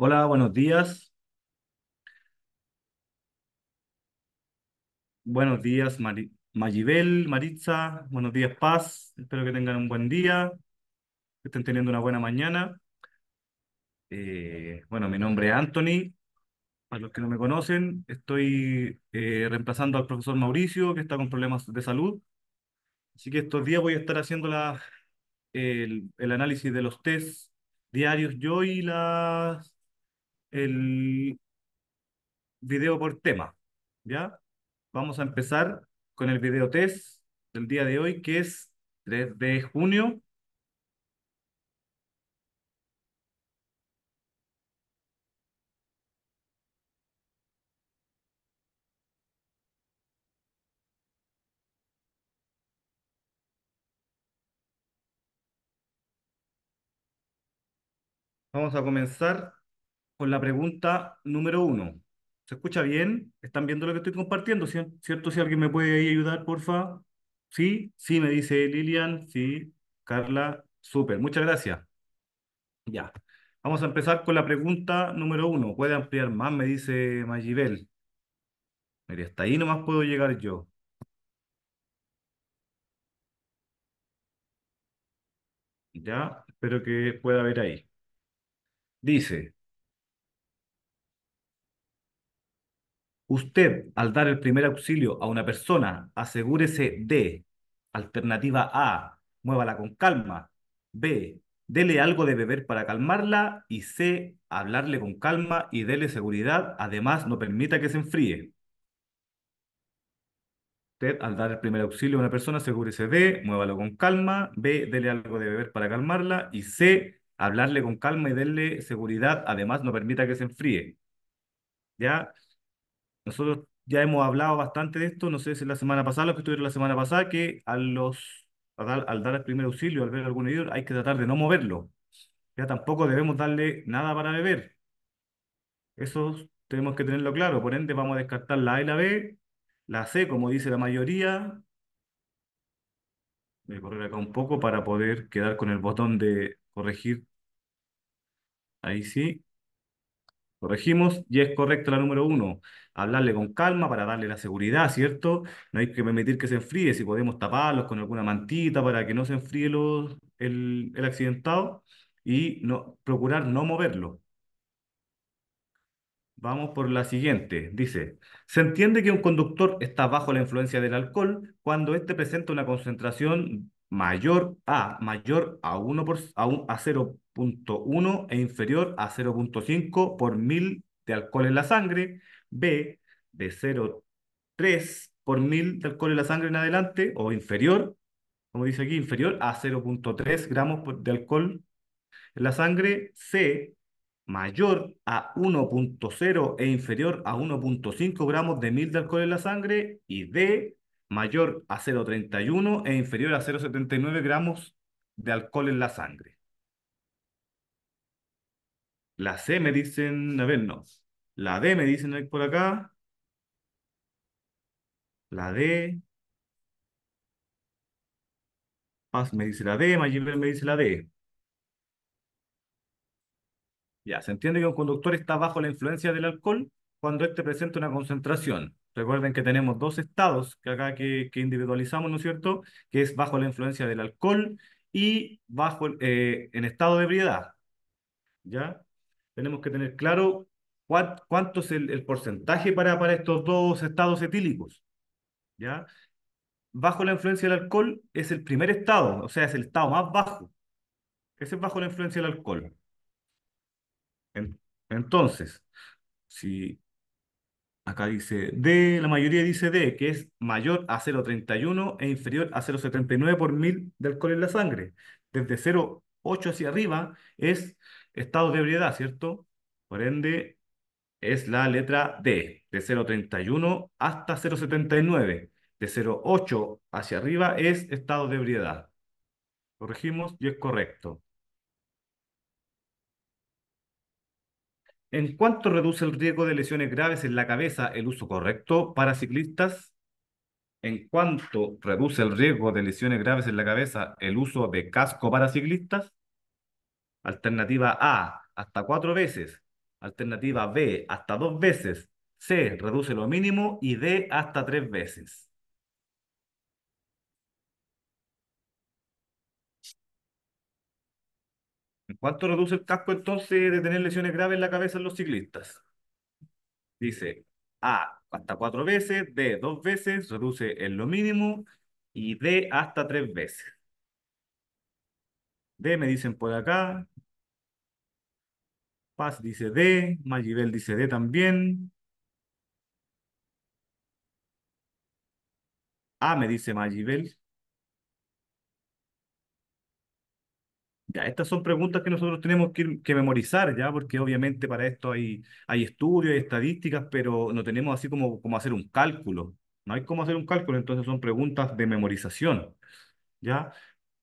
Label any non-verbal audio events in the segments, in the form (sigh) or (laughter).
Hola, buenos días. Buenos días, Mayibel, Maritza. Buenos días, Paz. Espero que tengan un buen día, que estén teniendo una buena mañana. Eh, bueno, mi nombre es Anthony. Para los que no me conocen, estoy eh, reemplazando al profesor Mauricio, que está con problemas de salud. Así que estos días voy a estar haciendo el, el análisis de los test diarios yo y las el video por tema, ¿ya? Vamos a empezar con el video test del día de hoy, que es 3 de junio. Vamos a comenzar con la pregunta número uno. ¿Se escucha bien? ¿Están viendo lo que estoy compartiendo? ¿Cierto? Si alguien me puede ayudar, ayudar, porfa. Sí, sí, me dice Lilian, sí, Carla, súper, muchas gracias. Ya, vamos a empezar con la pregunta número uno. ¿Puede ampliar más? Me dice Magibel. Mire, hasta ahí nomás puedo llegar yo. Ya, espero que pueda ver ahí. Dice, Usted, al dar el primer auxilio a una persona, asegúrese de, alternativa A, muévala con calma, B, dele algo de beber para calmarla y C, hablarle con calma y dele seguridad, además no permita que se enfríe. Usted, al dar el primer auxilio a una persona, asegúrese de, muévalo con calma, B, dele algo de beber para calmarla y C, hablarle con calma y dele seguridad, además no permita que se enfríe. ¿Ya? Nosotros ya hemos hablado bastante de esto, no sé si la semana pasada, los que estuvieron la semana pasada, que a los, al dar el primer auxilio, al ver algún herido, hay que tratar de no moverlo. Ya tampoco debemos darle nada para beber. Eso tenemos que tenerlo claro. Por ende, vamos a descartar la A y la B, la C, como dice la mayoría. Voy a correr acá un poco para poder quedar con el botón de corregir. Ahí sí. Corregimos y es correcta la número uno. Hablarle con calma para darle la seguridad, ¿cierto? No hay que permitir que se enfríe. Si podemos taparlos con alguna mantita para que no se enfríe el, accidentado y no, procurar no moverlo. Vamos por la siguiente. Dice, se entiende que un conductor está bajo la influencia del alcohol cuando éste presenta una concentración mayor a, mayor a, 1 por, a 0 0.1 e inferior a 0.5 por mil de alcohol en la sangre. B, de 0.3 por mil de alcohol en la sangre en adelante o inferior, como dice aquí, inferior a 0.3 gramos de alcohol en la sangre. C, mayor a 1.0 e inferior a 1.5 gramos de mil de alcohol en la sangre. Y D, mayor a 0.31 e inferior a 0.79 gramos de alcohol en la sangre. La C me dicen, a ver, no. La D me dicen por acá. La D. Paz ah, me dice la D, me dice la D. Ya, se entiende que un conductor está bajo la influencia del alcohol cuando éste presenta una concentración. Recuerden que tenemos dos estados que acá que, individualizamos, ¿no es cierto? Que es bajo la influencia del alcohol y bajo eh, en estado de ebriedad. ¿Ya? tenemos que tener claro cuánto, es el, porcentaje para, para estos dos estados etílicos. ¿ya? Bajo la influencia del alcohol es el primer estado, o sea, es el estado más bajo. Ese es bajo la influencia del alcohol. entonces, si acá dice D, la mayoría dice D, que es mayor a 0,31 e inferior a 0,79 por mil de alcohol en la sangre. Desde 0,8 hacia arriba es Estado de ebriedad, ¿cierto? Por ende, es la letra D, de 0,31 hasta 0,79. De 0,8 hacia arriba es estado de ebriedad. Corregimos y es correcto. ¿En cuánto reduce el riesgo de lesiones graves en la cabeza el uso correcto para ciclistas? ¿En cuánto reduce el riesgo de lesiones graves en la cabeza el uso de casco para ciclistas? Alternativa A, hasta cuatro veces. Alternativa B, hasta dos veces. C, reduce lo mínimo. Y D, hasta tres veces. ¿En cuánto reduce el casco entonces de tener lesiones graves en la cabeza en los ciclistas? Dice A, hasta cuatro veces. D, dos veces. Reduce en lo mínimo. Y D, hasta tres veces. D me dicen por acá. Paz dice D. Magibel dice D también. A me dice Magibel. Ya, estas son preguntas que nosotros tenemos que, memorizar, ya, porque obviamente para esto hay, hay estudios, hay estadísticas, pero no tenemos así como, como hacer un cálculo. No hay cómo hacer un cálculo, entonces son preguntas de memorización. ¿Ya?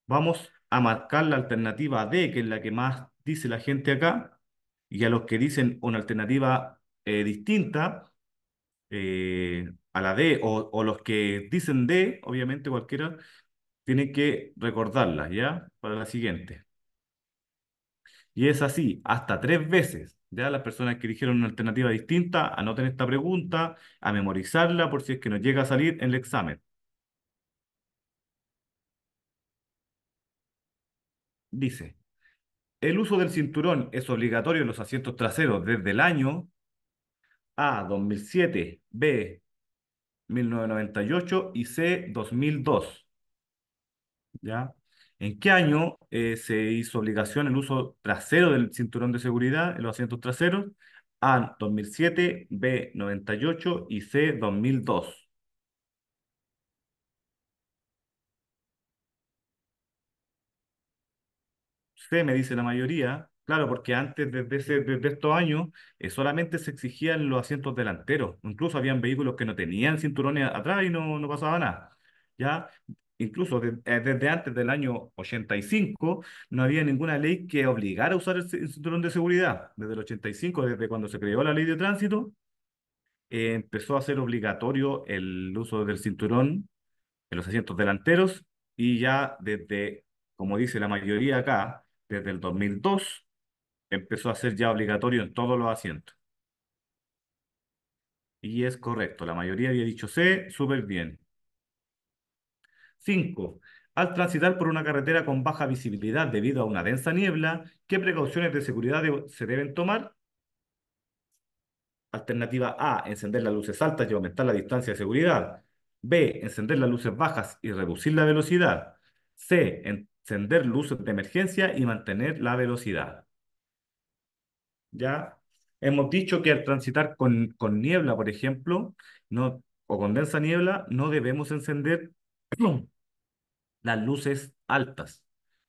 Vamos a marcar la alternativa D, que es la que más dice la gente acá, y a los que dicen una alternativa eh, distinta eh, a la D, o, los que dicen D, obviamente cualquiera, tienen que recordarla, ¿ya? Para la siguiente. Y es así, hasta tres veces. Ya las personas que dijeron una alternativa distinta, anoten esta pregunta, a memorizarla por si es que nos llega a salir en el examen. dice, el uso del cinturón es obligatorio en los asientos traseros desde el año A 2007, B 1998 y C 2002. ¿Ya? ¿En qué año eh, se hizo obligación el uso trasero del cinturón de seguridad en los asientos traseros? A 2007, B 98 y C 2002. me dice la mayoría, claro, porque antes, desde, estos años, eh, solamente se exigían los asientos delanteros. Incluso habían vehículos que no tenían cinturones atrás y no, no pasaba nada. ¿ya? Incluso eh, desde antes del año 85 no había ninguna ley que obligara a usar el cinturón de seguridad. Desde el 85, desde cuando se creó la ley de tránsito, eh, empezó a ser obligatorio el uso del cinturón en los asientos delanteros y ya desde, como dice la mayoría acá, desde el 2002 empezó a ser ya obligatorio en todos los asientos. Y es correcto, la mayoría había dicho C, súper bien. 5. Al transitar por una carretera con baja visibilidad debido a una densa niebla, ¿qué precauciones de seguridad se deben tomar? Alternativa A, encender las luces altas y aumentar la distancia de seguridad. B, encender las luces bajas y reducir la velocidad. C, en encender luces de emergencia y mantener la velocidad. Ya hemos dicho que al transitar con, con niebla, por ejemplo, no, o con densa niebla, no debemos encender (clears throat) las luces altas,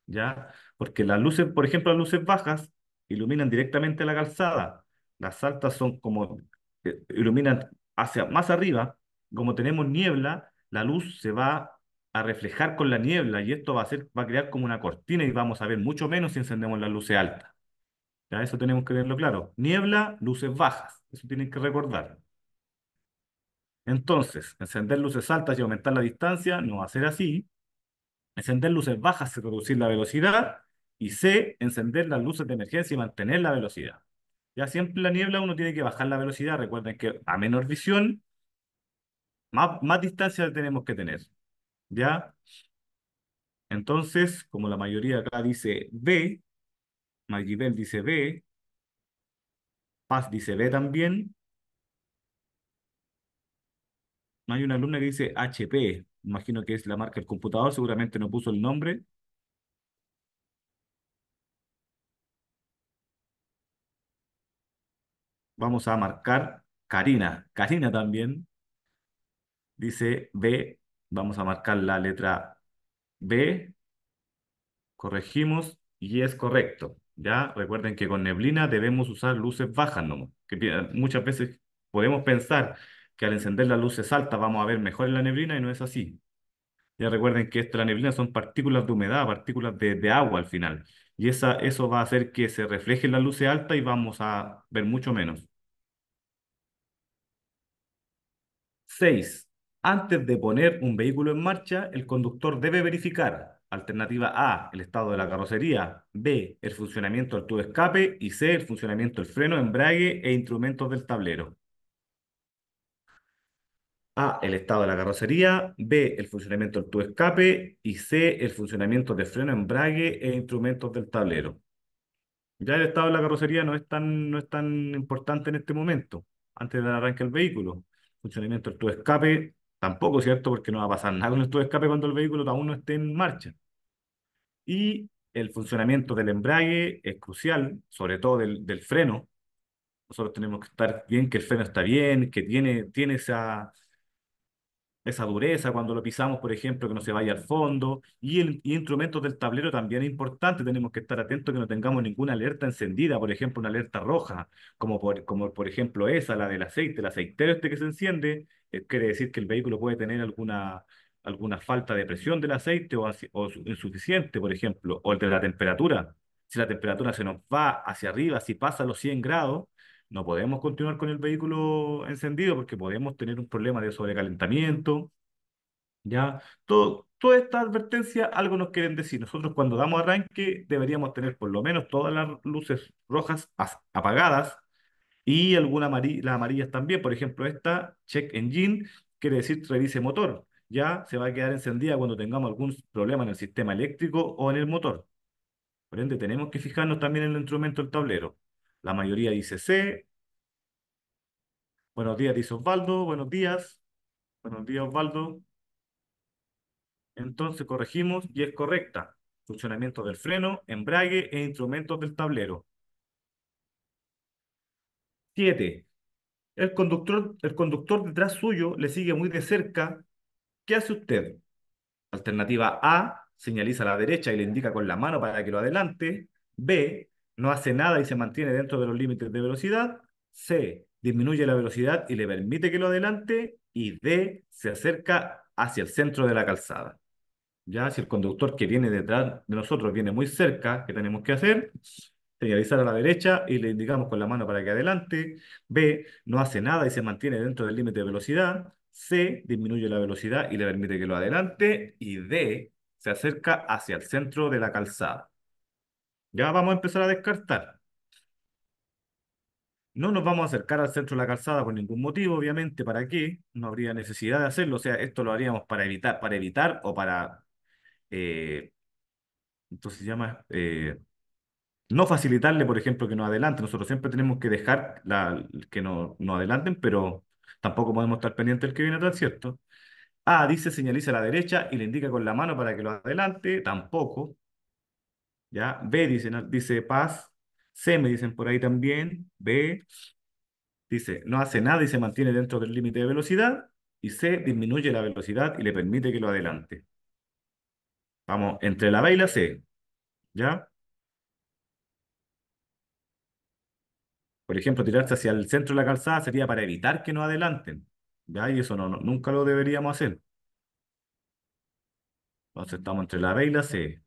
¿ya? Porque las luces, por ejemplo, las luces bajas iluminan directamente la calzada. Las altas son como, eh, iluminan hacia más arriba. Como tenemos niebla, la luz se va a reflejar con la niebla y esto va a, ser, va a crear como una cortina y vamos a ver mucho menos si encendemos las luces altas. Ya eso tenemos que verlo claro. Niebla, luces bajas. Eso tienen que recordar. Entonces, encender luces altas y aumentar la distancia no va a ser así. Encender luces bajas y reducir la velocidad. Y C, encender las luces de emergencia y mantener la velocidad. Ya siempre la niebla uno tiene que bajar la velocidad. Recuerden que a menor visión, más, más distancia tenemos que tener. ¿Ya? Entonces, como la mayoría acá dice B, Magibel dice B, Paz dice B también. No Hay una alumna que dice HP, imagino que es la marca del computador, seguramente no puso el nombre. Vamos a marcar Karina, Karina también. Dice B, Vamos a marcar la letra B. Corregimos y es correcto. Ya recuerden que con neblina debemos usar luces bajas no Que muchas veces podemos pensar que al encender las luces altas vamos a ver mejor en la neblina y no es así. Ya recuerden que esta, neblina son partículas de humedad, partículas de, agua al final. Y esa, eso va a hacer que se refleje la luz alta y vamos a ver mucho menos. 6. Antes de poner un vehículo en marcha, el conductor debe verificar alternativa A, el estado de la carrocería, B, el funcionamiento del tubo escape y C, el funcionamiento del freno, embrague e instrumentos del tablero. A, el estado de la carrocería, B, el funcionamiento del tubo escape y C, el funcionamiento del freno, embrague e instrumentos del tablero. Ya el estado de la carrocería no es tan, no es tan importante en este momento, antes del arranque del vehículo. Funcionamiento del tubo escape, Tampoco, ¿cierto? Porque no va a pasar nada con el tubo de escape cuando el vehículo aún no esté en marcha. Y el funcionamiento del embrague es crucial, sobre todo del, del freno. Nosotros tenemos que estar bien que el freno está bien, que tiene, tiene esa, esa dureza cuando lo pisamos, por ejemplo, que no se vaya al fondo, y, el, instrumento del tablero también es importante, tenemos que estar atentos que no tengamos ninguna alerta encendida, por ejemplo, una alerta roja, como por, como por ejemplo esa, la del aceite, el aceitero este que se enciende, eh, quiere decir que el vehículo puede tener alguna, alguna falta de presión del aceite o, o insuficiente, por ejemplo, o el de la temperatura, si la temperatura se nos va hacia arriba, si pasa los 100 grados, no podemos continuar con el vehículo encendido porque podemos tener un problema de sobrecalentamiento. ¿ya? Todo, toda esta advertencia algo nos quieren decir. Nosotros cuando damos arranque deberíamos tener por lo menos todas las luces rojas apagadas y algunas las amarillas también. Por ejemplo, esta check engine quiere decir revise motor. Ya se va a quedar encendida cuando tengamos algún problema en el sistema eléctrico o en el motor. Por ende, tenemos que fijarnos también en el instrumento del tablero. La mayoría dice C. Buenos días, dice Osvaldo. Buenos días. Buenos días, Osvaldo. Entonces corregimos y es correcta. Funcionamiento del freno, embrague e instrumentos del tablero. Siete. El conductor, el conductor detrás suyo le sigue muy de cerca. ¿Qué hace usted? Alternativa A, señaliza a la derecha y le indica con la mano para que lo adelante. B, no hace nada y se mantiene dentro de los límites de velocidad. C, disminuye la velocidad y le permite que lo adelante. Y D, se acerca hacia el centro de la calzada. Ya, si el conductor que viene detrás de nosotros viene muy cerca, ¿qué tenemos que hacer? Señalizar a la derecha y le indicamos con la mano para que adelante. B, no hace nada y se mantiene dentro del límite de velocidad. C, disminuye la velocidad y le permite que lo adelante. Y D, se acerca hacia el centro de la calzada. Ya vamos a empezar a descartar. No nos vamos a acercar al centro de la calzada por ningún motivo, obviamente, ¿para qué? No habría necesidad de hacerlo, o sea, esto lo haríamos para evitar, para evitar o para... entonces eh, se llama... Eh, no facilitarle, por ejemplo, que nos adelante. Nosotros siempre tenemos que dejar la, que nos no adelanten, pero tampoco podemos estar pendientes del que viene atrás, ¿cierto? Ah, dice señaliza a la derecha y le indica con la mano para que lo adelante, tampoco. ¿ya? B dice, dice paz, C me dicen por ahí también, B dice no hace nada y se mantiene dentro del límite de velocidad, y C disminuye la velocidad y le permite que lo adelante. Vamos, entre la B y la C, ¿ya? Por ejemplo, tirarse hacia el centro de la calzada sería para evitar que no adelanten, ¿ya? Y eso no, nunca lo deberíamos hacer. Entonces estamos entre la B y la C.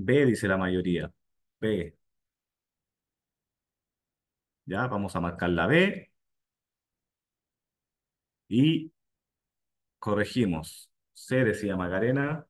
B, dice la mayoría. B. Ya, vamos a marcar la B. Y corregimos. C decía Macarena.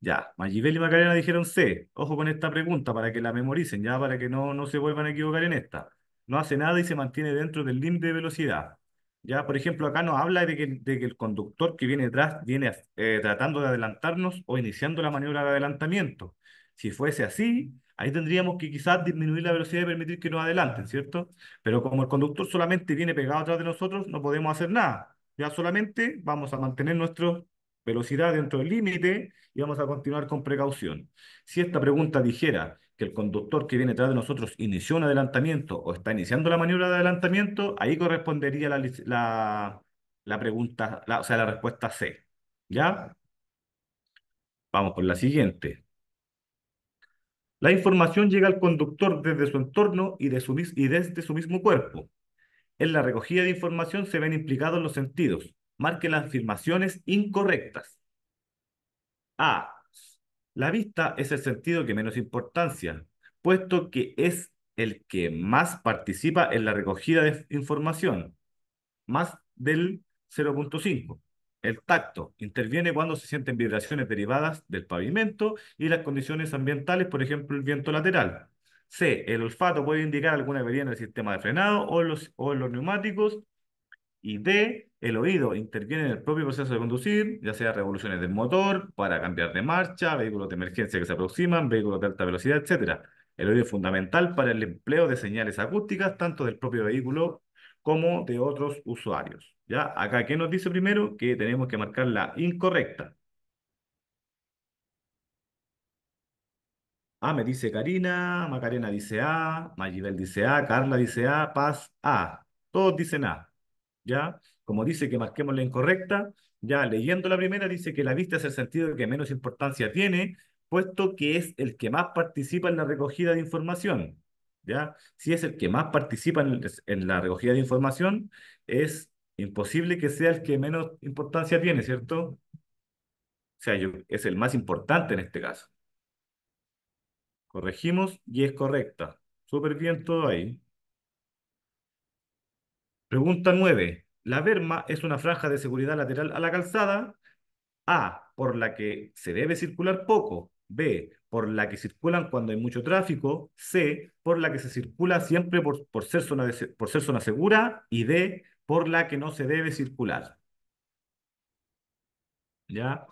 Ya, Magibel y Macarena dijeron C. Ojo con esta pregunta para que la memoricen, ya para que no, no se vuelvan a equivocar en esta. No hace nada y se mantiene dentro del límite de velocidad. Ya, por ejemplo, acá nos habla de que, el conductor que viene detrás viene eh, tratando de adelantarnos o iniciando la maniobra de adelantamiento. Si fuese así, ahí tendríamos que quizás disminuir la velocidad y permitir que nos adelanten, ¿cierto? Pero como el conductor solamente viene pegado atrás de nosotros, no podemos hacer nada. Ya solamente vamos a mantener nuestra velocidad dentro del límite y vamos a continuar con precaución. Si esta pregunta dijera que el conductor que viene detrás de nosotros inició un adelantamiento o está iniciando la maniobra de adelantamiento, ahí correspondería la, pregunta, o sea, la respuesta C. ¿Ya? Vamos por la siguiente. La información llega al conductor desde su entorno y, su, desde su mismo cuerpo. En la recogida de información se ven implicados los sentidos. Marque las afirmaciones incorrectas. A. La vista es el sentido que menos importancia, puesto que es el que más participa en la recogida de información, más del 0.5. El tacto interviene cuando se sienten vibraciones derivadas del pavimento y las condiciones ambientales, por ejemplo, el viento lateral. C. El olfato puede indicar alguna avería en el sistema de frenado o en los neumáticos. Y D. El oído interviene en el propio proceso de conducir, ya sea revoluciones del motor, para cambiar de marcha, vehículos de emergencia que se aproximan, vehículos de alta velocidad, etc. El oído es fundamental para el empleo de señales acústicas, tanto del propio vehículo como de otros usuarios. ¿Ya? Acá, ¿qué nos dice primero? Que tenemos que marcar la incorrecta. Ah, me dice Karina, Macarena dice A, Maybel dice A, Carla dice A, Paz A. Todos dicen A. ¿Ya? Como dice que marquemos la incorrecta, ya leyendo la primera dice que la vista es el sentido que menos importancia tiene, puesto que es el que más participa en la recogida de información. ¿Ya? Si es el que más participa en la recogida de información, es imposible que sea el que menos importancia tiene, ¿cierto? O sea, es el más importante en este caso. Corregimos y es correcta. Súper bien todo ahí. Pregunta 9. La verma es una franja de seguridad lateral a la calzada. A. Por la que se debe circular poco. B. Por la que circulan cuando hay mucho tráfico. C. Por la que se circula siempre por, ser, zona por ser zona segura. Y D por la que no se debe circular. ¿Ya?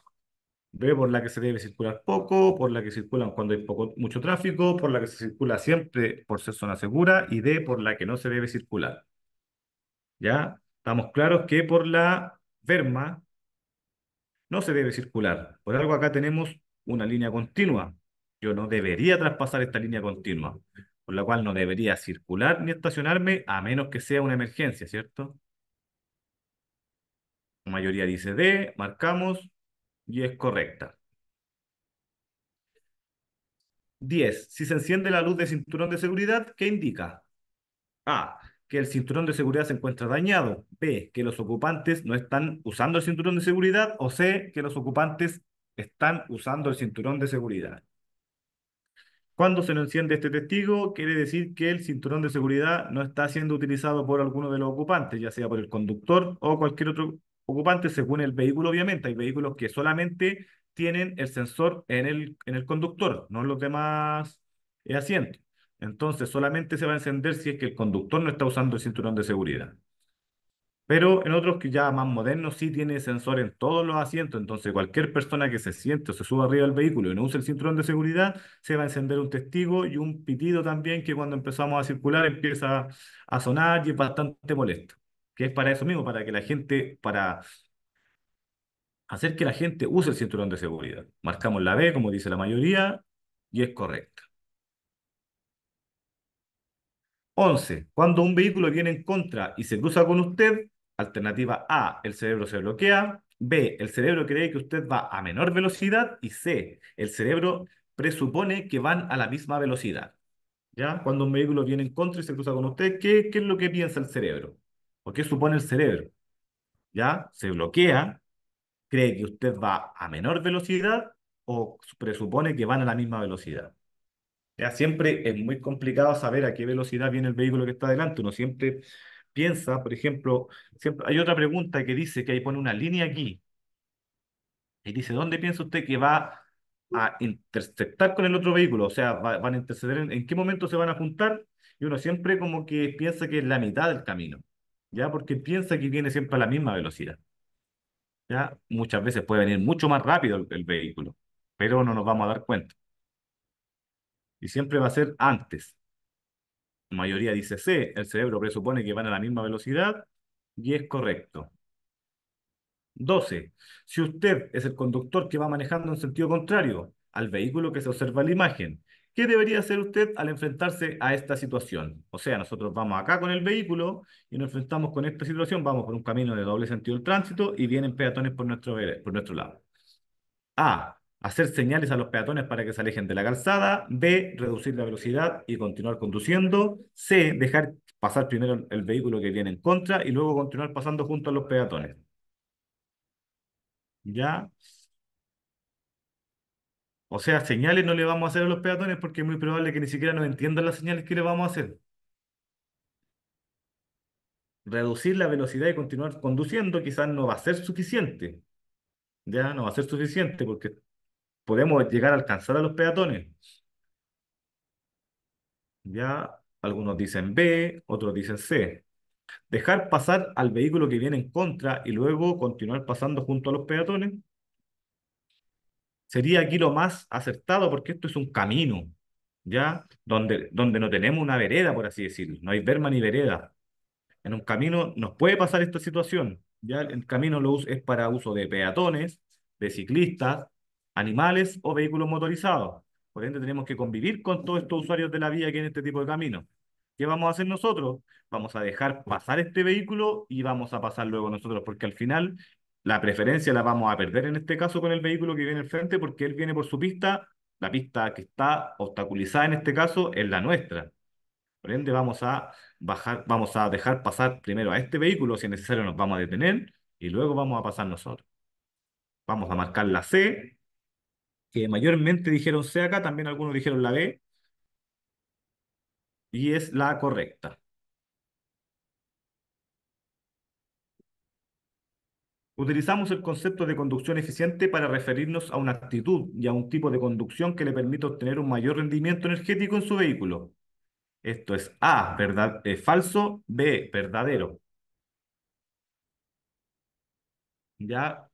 B por la que se debe circular poco, por la que circulan cuando hay mucho tráfico, por la que se circula siempre por ser zona segura y D por la que no se debe circular. ¿Ya? Estamos claros que por la verma no se debe circular. Por algo acá tenemos una línea continua. Yo no debería traspasar esta línea continua, por la cual no debería circular ni estacionarme a menos que sea una emergencia, ¿cierto? La mayoría dice D, marcamos y es correcta. 10. Si se enciende la luz de cinturón de seguridad, ¿qué indica? A. Que el cinturón de seguridad se encuentra dañado. B. Que los ocupantes no están usando el cinturón de seguridad. O C. Que los ocupantes están usando el cinturón de seguridad. Cuando se no enciende este testigo, quiere decir que el cinturón de seguridad no está siendo utilizado por alguno de los ocupantes, ya sea por el conductor o cualquier otro ocupante según el vehículo, obviamente. Hay vehículos que solamente tienen el sensor en el, en el conductor, no en los demás eh, asientos. Entonces, solamente se va a encender si es que el conductor no está usando el cinturón de seguridad. Pero en otros que ya más modernos sí tiene sensor en todos los asientos, entonces cualquier persona que se siente o se suba arriba del vehículo y no use el cinturón de seguridad, se va a encender un testigo y un pitido también que cuando empezamos a circular empieza a sonar y es bastante molesto que es para eso mismo, para que la gente, para hacer que la gente use el cinturón de seguridad. Marcamos la B, como dice la mayoría, y es correcta. 11. Cuando un vehículo viene en contra y se cruza con usted, alternativa A, el cerebro se bloquea, B, el cerebro cree que usted va a menor velocidad y C, el cerebro presupone que van a la misma velocidad. ¿Ya? Cuando un vehículo viene en contra y se cruza con usted, ¿qué, qué es lo que piensa el cerebro? ¿O qué supone el cerebro? ¿Ya? Se bloquea, cree que usted va a menor velocidad o presupone que van a la misma velocidad. ¿Ya? Siempre es muy complicado saber a qué velocidad viene el vehículo que está delante. Uno siempre piensa, por ejemplo, siempre, hay otra pregunta que dice que ahí pone una línea aquí. Y dice, ¿dónde piensa usted que va a interceptar con el otro vehículo? O sea, van a interceder, en, en qué momento se van a juntar? Y uno siempre como que piensa que es la mitad del camino. ¿ya? Porque piensa que viene siempre a la misma velocidad. ¿Ya? Muchas veces puede venir mucho más rápido el, vehículo, pero no nos vamos a dar cuenta. Y siempre va a ser antes. La mayoría dice C, el cerebro presupone que van a la misma velocidad y es correcto. 12. Si usted es el conductor que va manejando en sentido contrario al vehículo que se observa en la imagen ¿Qué debería hacer usted al enfrentarse a esta situación? O sea, nosotros vamos acá con el vehículo y nos enfrentamos con esta situación, vamos por un camino de doble sentido del tránsito y vienen peatones por nuestro, por nuestro lado. A. Hacer señales a los peatones para que se alejen de la calzada. B. Reducir la velocidad y continuar conduciendo. C. Dejar pasar primero el vehículo que viene en contra y luego continuar pasando junto a los peatones. ¿Ya? O sea, señales no le vamos a hacer a los peatones porque es muy probable que ni siquiera nos entiendan las señales que le vamos a hacer. Reducir la velocidad y continuar conduciendo quizás no va a ser suficiente. Ya no va a ser suficiente porque podemos llegar a alcanzar a los peatones. Ya algunos dicen B, otros dicen C. Dejar pasar al vehículo que viene en contra y luego continuar pasando junto a los peatones sería aquí lo más acertado porque esto es un camino, ¿ya? Donde, donde no tenemos una vereda, por así decirlo, no hay verma ni vereda. En un camino nos puede pasar esta situación, ¿ya? El camino lo es para uso de peatones, de ciclistas, animales o vehículos motorizados. Por ende, tenemos que convivir con todos estos usuarios de la vía que en este tipo de camino. ¿Qué vamos a hacer nosotros? Vamos a dejar pasar este vehículo y vamos a pasar luego nosotros, porque al final la preferencia la vamos a perder en este caso con el vehículo que viene al frente porque él viene por su pista, la pista que está obstaculizada en este caso es la nuestra. Por ende, vamos a bajar, vamos a dejar pasar primero a este vehículo, si es necesario nos vamos a detener y luego vamos a pasar nosotros. Vamos a marcar la C, que mayormente dijeron C acá, también algunos dijeron la B, y es la correcta. Utilizamos el concepto de conducción eficiente para referirnos a una actitud y a un tipo de conducción que le permite obtener un mayor rendimiento energético en su vehículo. Esto es A, verdad, es eh, falso, B, verdadero. Ya,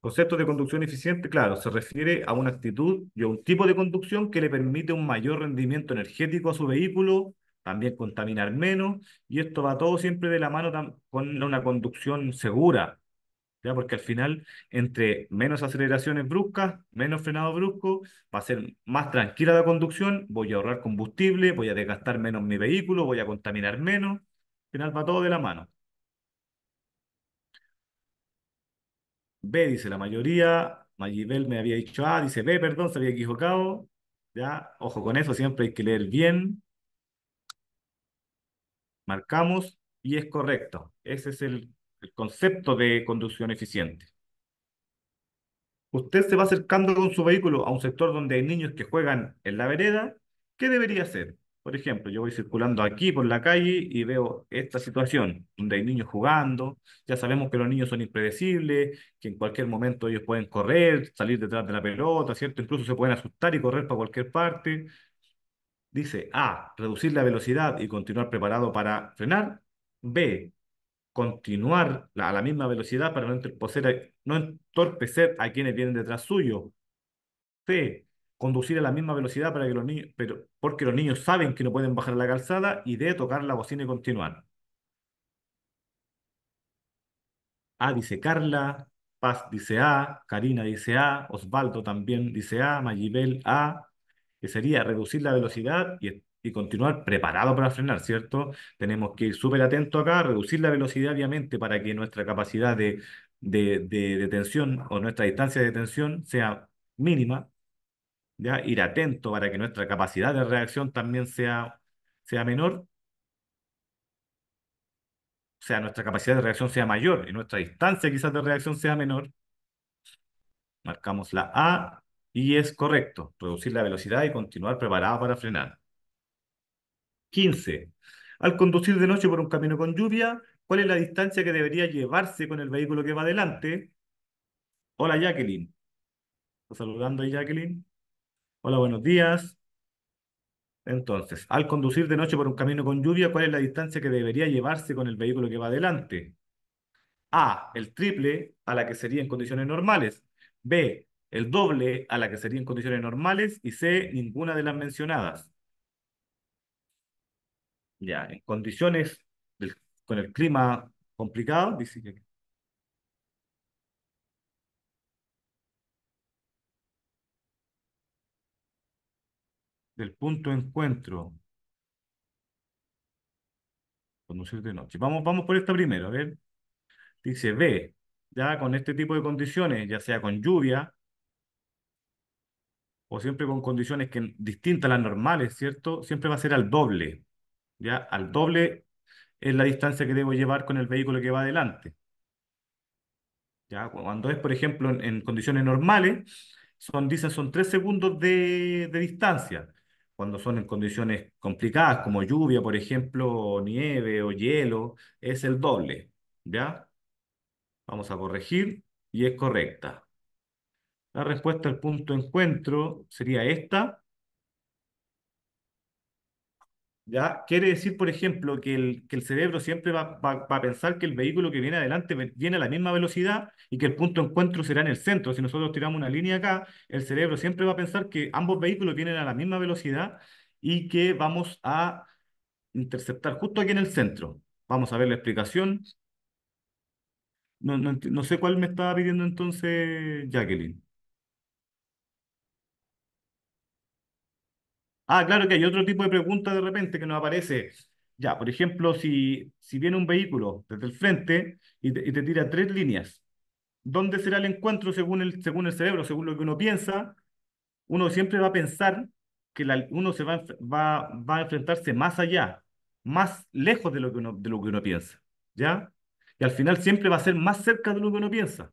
concepto de conducción eficiente, claro, se refiere a una actitud y a un tipo de conducción que le permite un mayor rendimiento energético a su vehículo, también contaminar menos, y esto va todo siempre de la mano con una conducción segura ¿ya? Porque al final, entre menos aceleraciones bruscas, menos frenado brusco, va a ser más tranquila la conducción, voy a ahorrar combustible, voy a desgastar menos mi vehículo, voy a contaminar menos. Al final va todo de la mano. B, dice la mayoría. Magibel me había dicho A, dice B, perdón, se había equivocado. ¿Ya? Ojo con eso, siempre hay que leer bien. Marcamos y es correcto. Ese es el el concepto de conducción eficiente. Usted se va acercando con su vehículo a un sector donde hay niños que juegan en la vereda, ¿qué debería hacer? Por ejemplo, yo voy circulando aquí por la calle y veo esta situación donde hay niños jugando. Ya sabemos que los niños son impredecibles, que en cualquier momento ellos pueden correr, salir detrás de la pelota, ¿cierto? Incluso se pueden asustar y correr para cualquier parte. Dice A, reducir la velocidad y continuar preparado para frenar. B, continuar a la misma velocidad para no entorpecer a, no entorpecer a quienes vienen detrás suyo. C. Conducir a la misma velocidad para que los niños, pero, porque los niños saben que no pueden bajar la calzada. Y D. Tocar la bocina y continuar. A dice Carla, Paz dice A, Karina dice A, Osvaldo también dice A, Magibel A, que sería reducir la velocidad y y continuar preparado para frenar, ¿cierto? Tenemos que ir súper atento acá, reducir la velocidad, obviamente, para que nuestra capacidad de, tensión o nuestra distancia de tensión sea mínima, ¿ya? Ir atento para que nuestra capacidad de reacción también sea, sea menor, o sea, nuestra capacidad de reacción sea mayor y nuestra distancia quizás de reacción sea menor. Marcamos la A y es correcto, reducir la velocidad y continuar preparado para frenar. 15. Al conducir de noche por un camino con lluvia, ¿cuál es la distancia que debería llevarse con el vehículo que va adelante? Hola Jacqueline. ¿Está saludando ahí Jacqueline? Hola, buenos días. Entonces, al conducir de noche por un camino con lluvia, ¿cuál es la distancia que debería llevarse con el vehículo que va adelante? A, el triple a la que sería en condiciones normales. B, el doble a la que sería en condiciones normales. Y C, ninguna de las mencionadas. Ya, en condiciones con el clima complicado, dice que del punto de encuentro, conducir de noche. Vamos, vamos por esta primero, a ver. Dice B, ya con este tipo de condiciones, ya sea con lluvia o siempre con condiciones que, distintas a las normales, ¿cierto? Siempre va a ser al doble. Al doble es la distancia que debo llevar con el vehículo que va adelante. ¿Ya? Cuando es, por ejemplo, en, condiciones normales, son, dicen son tres segundos de, distancia. Cuando son en condiciones complicadas, como lluvia, por ejemplo, nieve o hielo, es el doble. ¿Ya? Vamos a corregir y es correcta. La respuesta al punto encuentro sería esta. ¿ya? Quiere decir, por ejemplo, que el, que el cerebro siempre va, a pensar que el vehículo que viene adelante viene a la misma velocidad y que el punto de encuentro será en el centro. Si nosotros tiramos una línea acá, el cerebro siempre va a pensar que ambos vehículos vienen a la misma velocidad y que vamos a interceptar justo aquí en el centro. Vamos a ver la explicación. No, no sé cuál me estaba pidiendo entonces Jacqueline. Ah, claro que hay otro tipo de pregunta de repente que nos aparece. Ya, por ejemplo, si, si viene un vehículo desde el frente y te, tira tres líneas, ¿dónde será el encuentro según el, según el cerebro, según lo que uno piensa? Uno siempre va a pensar que uno se va, va, a enfrentarse más allá, más lejos de lo, que uno, de lo que uno piensa, ¿ya? Y al final siempre va a ser más cerca de lo que uno piensa.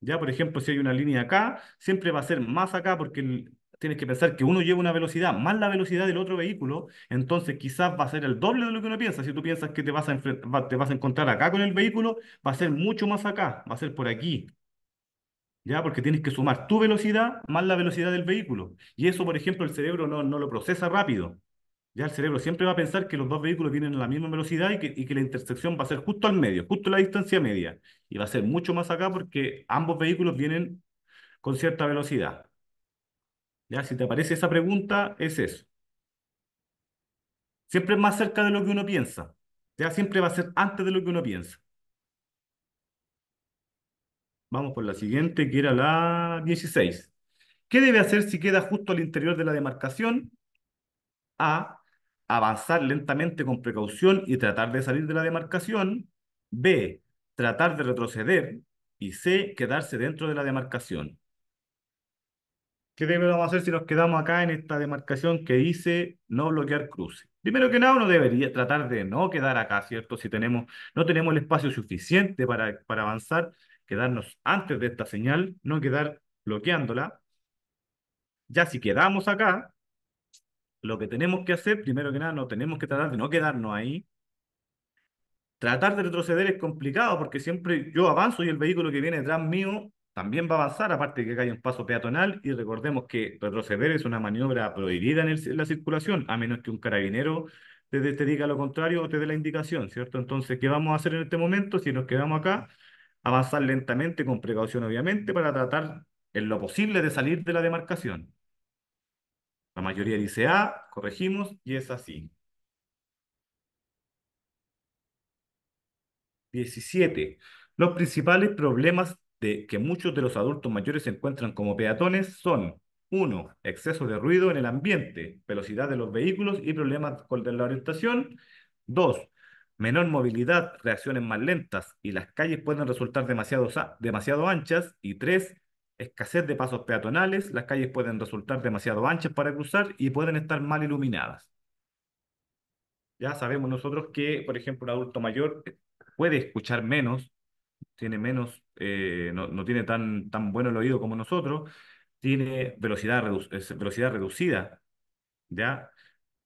Ya, por ejemplo, si hay una línea acá, siempre va a ser más acá porque el, tienes que pensar que uno lleva una velocidad más la velocidad del otro vehículo, entonces quizás va a ser el doble de lo que uno piensa. Si tú piensas que te vas a, a encontrar acá con el vehículo, va a ser mucho más acá, va a ser por aquí. ¿Ya? Porque tienes que sumar tu velocidad más la velocidad del vehículo. Y eso, por ejemplo, el cerebro no, lo procesa rápido. Ya el cerebro siempre va a pensar que los dos vehículos vienen a la misma velocidad y que, y que la intersección va a ser justo al medio, justo la distancia media. Y va a ser mucho más acá porque ambos vehículos vienen con cierta velocidad si te aparece esa pregunta, es eso. Siempre es más cerca de lo que uno piensa. Ya, siempre va a ser antes de lo que uno piensa. Vamos por la siguiente, que era la 16. ¿Qué debe hacer si queda justo al interior de la demarcación? A. Avanzar lentamente con precaución y tratar de salir de la demarcación. B. Tratar de retroceder. Y C. Quedarse dentro de la demarcación. ¿Qué debemos hacer si nos quedamos acá en esta demarcación que dice no bloquear cruce? Primero que nada, uno debería tratar de no quedar acá, ¿cierto? Si tenemos, no tenemos el espacio suficiente para, para avanzar, quedarnos antes de esta señal, no quedar bloqueándola. Ya si quedamos acá, lo que tenemos que hacer, primero que nada, no tenemos que tratar de no quedarnos ahí. Tratar de retroceder es complicado porque siempre yo avanzo y el vehículo que viene detrás mío también va a avanzar, aparte de que haya hay un paso peatonal y recordemos que retroceder es una maniobra prohibida en, la circulación, a menos que un carabinero te, te, diga lo contrario o te dé la indicación, ¿cierto? Entonces, ¿qué vamos a hacer en este momento si nos quedamos acá? Avanzar lentamente, con precaución obviamente, para tratar en lo posible de salir de la demarcación. La mayoría dice A, corregimos y es así. 17. Los principales problemas de que muchos de los adultos mayores se encuentran como peatones son uno Exceso de ruido en el ambiente, velocidad de los vehículos y problemas con la orientación. dos Menor movilidad, reacciones más lentas y las calles pueden resultar demasiado, demasiado anchas. Y tres Escasez de pasos peatonales, las calles pueden resultar demasiado anchas para cruzar y pueden estar mal iluminadas. Ya sabemos nosotros que, por ejemplo, un adulto mayor puede escuchar menos, tiene menos, eh, no, tiene tan, tan bueno el oído como nosotros, tiene velocidad, velocidad reducida, ¿ya?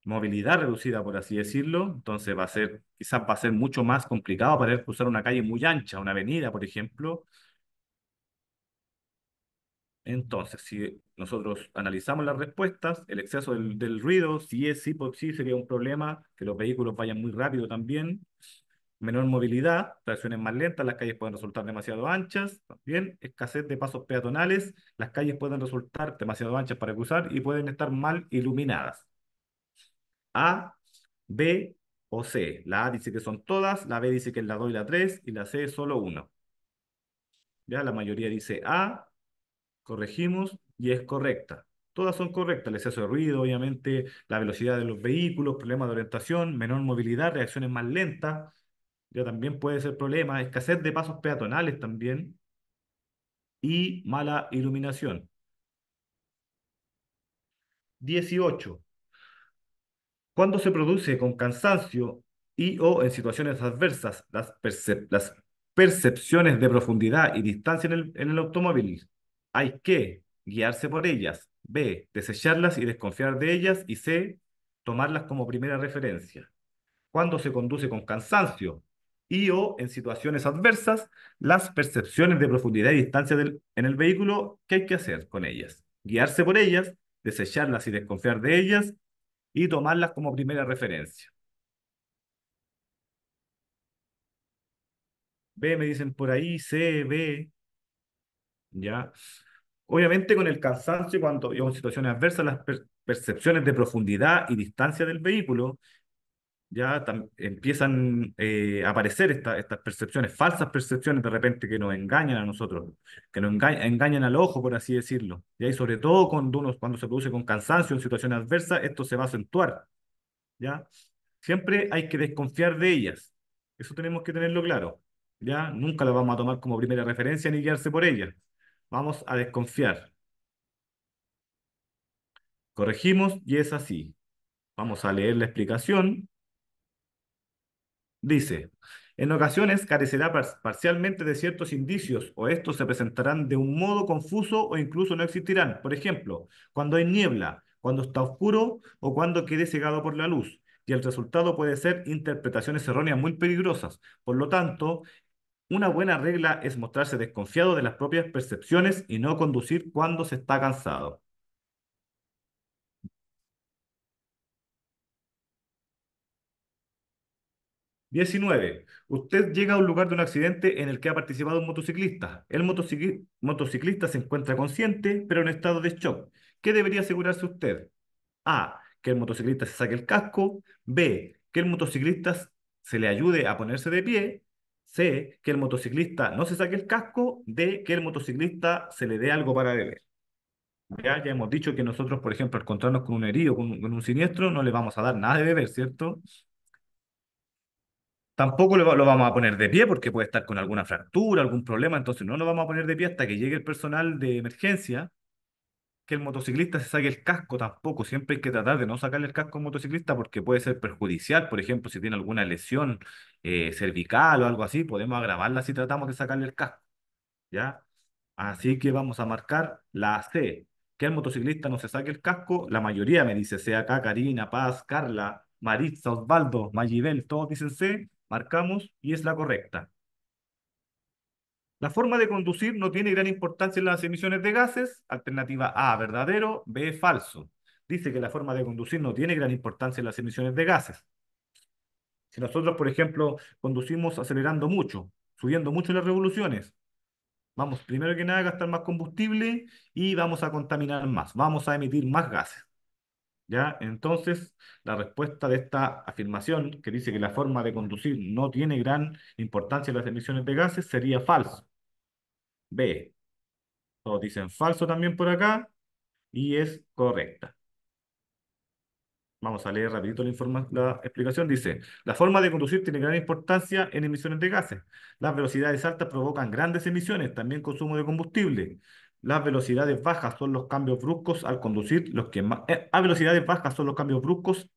movilidad reducida, por así decirlo, entonces va a ser, quizás va a ser mucho más complicado para cruzar una calle muy ancha, una avenida, por ejemplo. Entonces, si nosotros analizamos las respuestas, el exceso del, ruido, si es sí, pues, sí, sería un problema, que los vehículos vayan muy rápido también, menor movilidad, reacciones más lentas, las calles pueden resultar demasiado anchas, también escasez de pasos peatonales, las calles pueden resultar demasiado anchas para cruzar y pueden estar mal iluminadas. A, B o C. La A dice que son todas, la B dice que es la 2 y la 3 y la C es solo una. Ya la mayoría dice A, corregimos y es correcta. Todas son correctas, el exceso de ruido, obviamente, la velocidad de los vehículos, problemas de orientación, menor movilidad, reacciones más lentas, también puede ser problema, escasez de pasos peatonales también y mala iluminación. 18. Cuando se produce con cansancio y o en situaciones adversas las, las percepciones de profundidad y distancia en el, en automóvil, hay que guiarse por ellas, B, desecharlas y desconfiar de ellas, y C, tomarlas como primera referencia. Cuando se conduce con cansancio y o en situaciones adversas las percepciones de profundidad y distancia del, en el vehículo ¿qué hay que hacer con ellas, guiarse por ellas, desecharlas y desconfiar de ellas y tomarlas como primera referencia. B, me dicen por ahí, C, B. Ya. Obviamente con el cansancio y cuando yo en situaciones adversas las percepciones de profundidad y distancia del vehículo ya empiezan eh, a aparecer estas percepciones, falsas percepciones de repente que nos engañan a nosotros, que nos engañan al ojo, por así decirlo. Y Y sobre todo cuando, cuando se produce con cansancio en situaciones adversas, esto se va a acentuar. ¿ya? Siempre hay que desconfiar de ellas. Eso tenemos que tenerlo claro. ¿ya? Nunca la vamos a tomar como primera referencia ni guiarse por ellas. Vamos a desconfiar. Corregimos y es así. Vamos a leer la explicación Dice, en ocasiones carecerá parcialmente de ciertos indicios o estos se presentarán de un modo confuso o incluso no existirán. Por ejemplo, cuando hay niebla, cuando está oscuro o cuando quede cegado por la luz. Y el resultado puede ser interpretaciones erróneas muy peligrosas. Por lo tanto, una buena regla es mostrarse desconfiado de las propias percepciones y no conducir cuando se está cansado. 19. Usted llega a un lugar de un accidente en el que ha participado un motociclista. El motociclista, se encuentra consciente, pero en estado de shock. ¿Qué debería asegurarse usted? A. Que el motociclista se saque el casco. B. Que el motociclista se le ayude a ponerse de pie. C. Que el motociclista no se saque el casco. D. Que el motociclista se le dé algo para beber. Ya, hemos dicho que nosotros, por ejemplo, al encontrarnos con un herido, con con un siniestro, no le vamos a dar nada de beber, ¿cierto? Tampoco lo, vamos a poner de pie porque puede estar con alguna fractura, algún problema, entonces no lo vamos a poner de pie hasta que llegue el personal de emergencia, que el motociclista se saque el casco tampoco, siempre hay que tratar de no sacarle el casco al motociclista porque puede ser perjudicial, por ejemplo, si tiene alguna lesión eh, cervical o algo así, podemos agravarla si tratamos de sacarle el casco, ¿ya? Así que vamos a marcar la C, que el motociclista no se saque el casco, la mayoría me dice, sea acá Karina, Paz, Carla, Maritza, Osvaldo, Mayibel, todos dicen C, Marcamos y es la correcta. La forma de conducir no tiene gran importancia en las emisiones de gases. Alternativa A, verdadero. B, falso. Dice que la forma de conducir no tiene gran importancia en las emisiones de gases. Si nosotros, por ejemplo, conducimos acelerando mucho, subiendo mucho las revoluciones, vamos primero que nada a gastar más combustible y vamos a contaminar más, vamos a emitir más gases. Entonces, la respuesta de esta afirmación que dice que la forma de conducir no tiene gran importancia en las emisiones de gases sería falso. B. Todos dicen falso también por acá y es correcta. Vamos a leer rapidito la, la explicación. Dice, la forma de conducir tiene gran importancia en emisiones de gases. Las velocidades altas provocan grandes emisiones, también consumo de combustible las velocidades bajas son los cambios bruscos al conducir, los que eh, a velocidades bajas son los cambios bruscos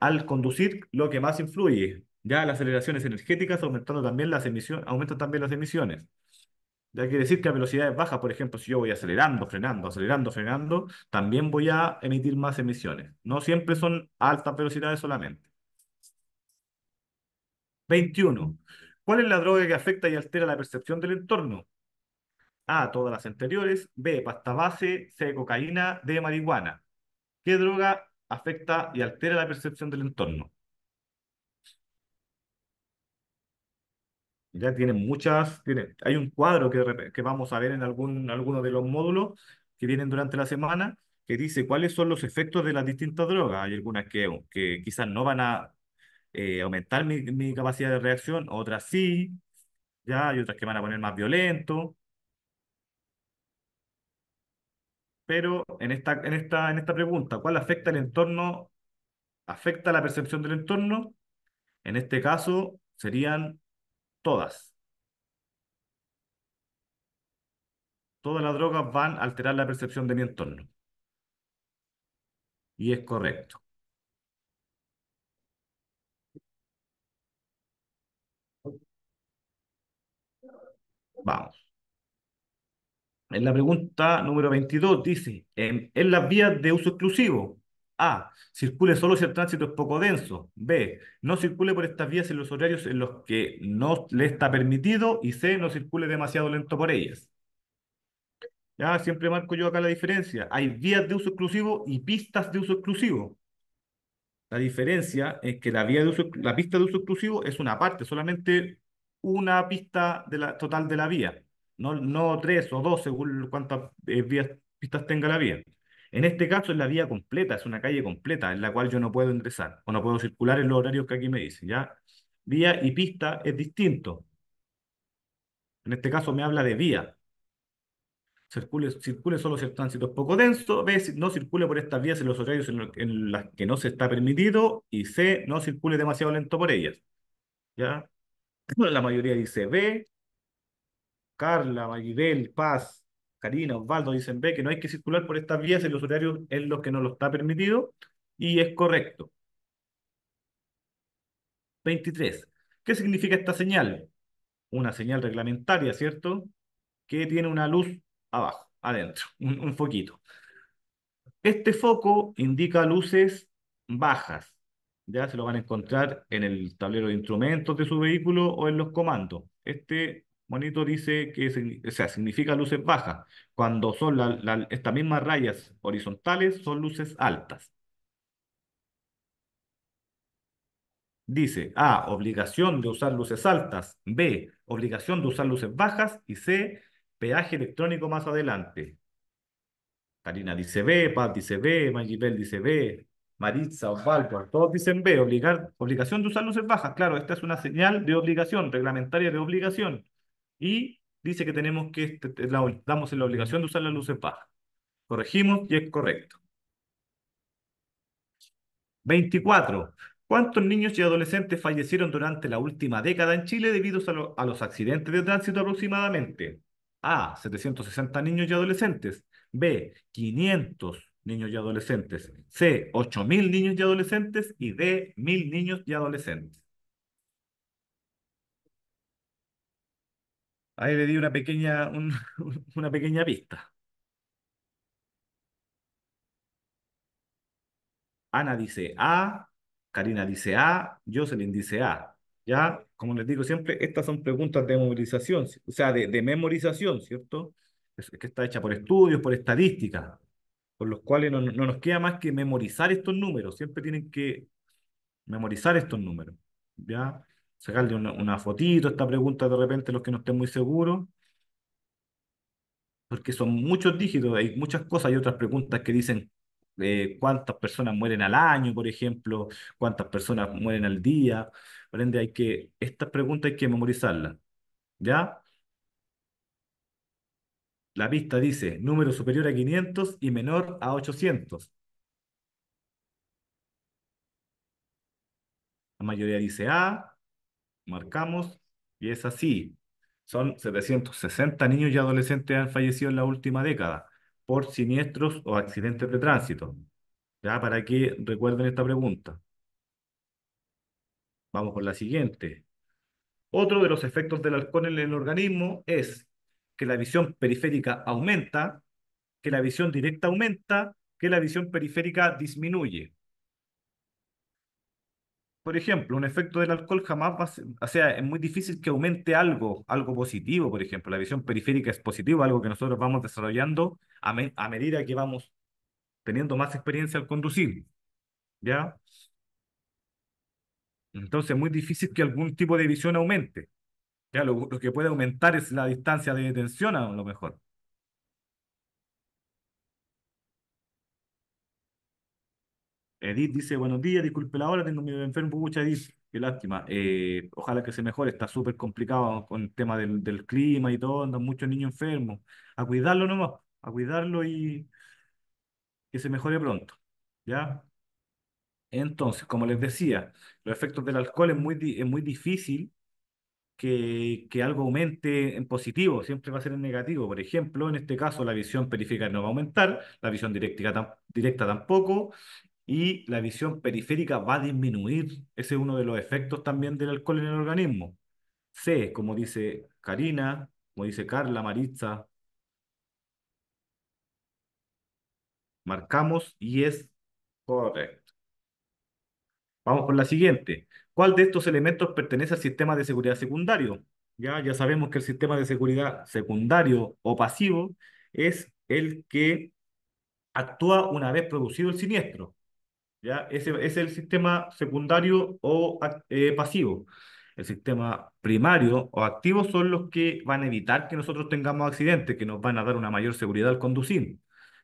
al conducir lo que más influye. Ya las aceleraciones energéticas también las emisiones, aumentan también las emisiones. Ya quiere decir que a velocidades bajas, por ejemplo, si yo voy acelerando, frenando, acelerando, frenando, también voy a emitir más emisiones. No siempre son altas velocidades solamente. 21. ¿Cuál es la droga que afecta y altera la percepción del entorno? A. Todas las anteriores. B. Pasta base. C. Cocaína. D. Marihuana. ¿Qué droga afecta y altera la percepción del entorno? Ya tienen muchas, tienen, hay un cuadro que, vamos a ver en algún, alguno de los módulos que vienen durante la semana, que dice cuáles son los efectos de las distintas drogas. Hay algunas que, que quizás no van a eh, aumentar mi, mi, capacidad de reacción, otras sí, ya, hay otras que van a poner más violento, pero en esta, en esta, en esta pregunta, ¿cuál afecta el entorno? ¿Afecta la percepción del entorno? En este caso serían todas. Todas las drogas van a alterar la percepción de mi entorno. Y es correcto. Vamos. En la pregunta número 22 dice, en, em, las vías de uso exclusivo, A, circule solo si el tránsito es poco denso. B, no circule por estas vías en los horarios en los que no le está permitido. Y C, no circule demasiado lento por ellas. Ya siempre marco yo acá la diferencia. Hay vías de uso exclusivo y pistas de uso exclusivo. La diferencia es que la, vía de la pista de uso exclusivo es una parte, solamente una pista de total de la vía no, tres o dos según cuántas eh, vías, pistas tenga la vía. En este caso es la vía completa, es una calle completa en la cual yo no puedo ingresar o no puedo circular en los horarios que aquí me dicen, ¿ya? Vía y pista es distinto. En este caso me habla de vía. Circule, circule solo si el tránsito es poco denso, B, no circule por estas vías en los horarios en, los las que no se está permitido y C, no circule demasiado lento por ellas. ¿Ya? (clears throat) La mayoría dice B, Carla, Maribel, Paz, Karina, Osvaldo dicen B, que no hay que circular por estas vías, el usuario es lo que no lo está permitido y es correcto. 23. ¿Qué significa esta señal? Una señal reglamentaria, ¿cierto? Que tiene una luz abajo, adentro, un, un foquito. Este foco indica luces bajas. Ya se lo van a encontrar en el tablero de instrumentos de su vehículo o en los comandos. Este Monito dice que sea, significa luces bajas, cuando son estas mismas rayas horizontales son luces altas. Dice A, obligación de usar luces altas, B, obligación de usar luces bajas y C, peaje electrónico más adelante. Karina dice B, Paz dice B, Magibel dice B, Maritza, Osvaldo, todos dicen B, obligar, obligación de usar luces bajas. Claro, esta es una señal de obligación, reglamentaria de obligación y dice que tenemos que, este, damos la obligación de usar la luz en Corregimos y es correcto. 24. ¿Cuántos niños y adolescentes fallecieron durante la última década en Chile debido a los accidentes de tránsito aproximadamente? A. 760 niños y adolescentes. B. 500 niños y adolescentes. C. 8.000 niños y adolescentes. Y D. 1.000 niños y adolescentes. Ahí le di una pequeña, (laughs) una pequeña pista. Ana dice A, Karina dice A, Jocelyn dice A. Ya, como les digo siempre, estas son preguntas de movilización, o sea, de, de memorización, ¿cierto? Es que está hecha por estudios, por estadísticas, por los cuales no, no nos queda más que memorizar estos números. Siempre tienen que memorizar estos números, ¿ya? sacarle una, fotito esta pregunta de repente los que no estén muy seguros, porque son muchos dígitos, hay muchas cosas hay otras preguntas que dicen eh, cuántas personas mueren al año, por ejemplo, cuántas personas mueren al día, por ende hay que, estas preguntas hay que memorizarlas, ¿ya? La pista dice número superior a 500 y menor a 800. La mayoría dice A, marcamos y es así. Son 760 niños y adolescentes han fallecido en la última década por siniestros o accidentes de tránsito. ¿Ya? Para que recuerden esta pregunta. Vamos con la siguiente. Otro de los efectos del alcohol en el organismo es que la visión periférica aumenta, que la visión directa aumenta, que la visión periférica disminuye por ejemplo, un efecto del alcohol jamás va a ser, o sea, es muy difícil que aumente algo, algo positivo, por ejemplo, la visión periférica es positiva, algo que nosotros vamos desarrollando a, medida que vamos teniendo más experiencia al conducir, ¿ya? Entonces es muy difícil que algún tipo de visión aumente, ¿ya? lo que puede aumentar es la distancia de detención a lo mejor, Edith dice, buenos días, disculpe la hora, tengo mi bebé enfermo, Mucha Edith, qué lástima. Eh, ojalá que se mejore, está súper complicado con el tema del, clima y todo, andan muchos niños enfermos. A cuidarlo nomás, a cuidarlo y que se mejore pronto, ¿ya? Entonces, como les decía, los efectos del alcohol es muy, muy difícil que, que, algo aumente en positivo, siempre va a ser en negativo. Por ejemplo, en este caso, la visión periférica no va a aumentar, la visión directa tampoco, y la visión periférica va a disminuir. Ese es uno de los efectos también del alcohol en el organismo. C, como dice Karina, como dice Carla, Maritza, marcamos y es correcto. Vamos con la siguiente. ¿Cuál de estos elementos pertenece al sistema de seguridad secundario? Ya, ya sabemos que el sistema de seguridad secundario o pasivo es el que actúa una vez producido el siniestro. ¿ya? Ese, es el sistema secundario o eh, pasivo. El sistema primario o activo son los que van a evitar que nosotros tengamos accidentes, que nos van a dar una mayor seguridad al conducir.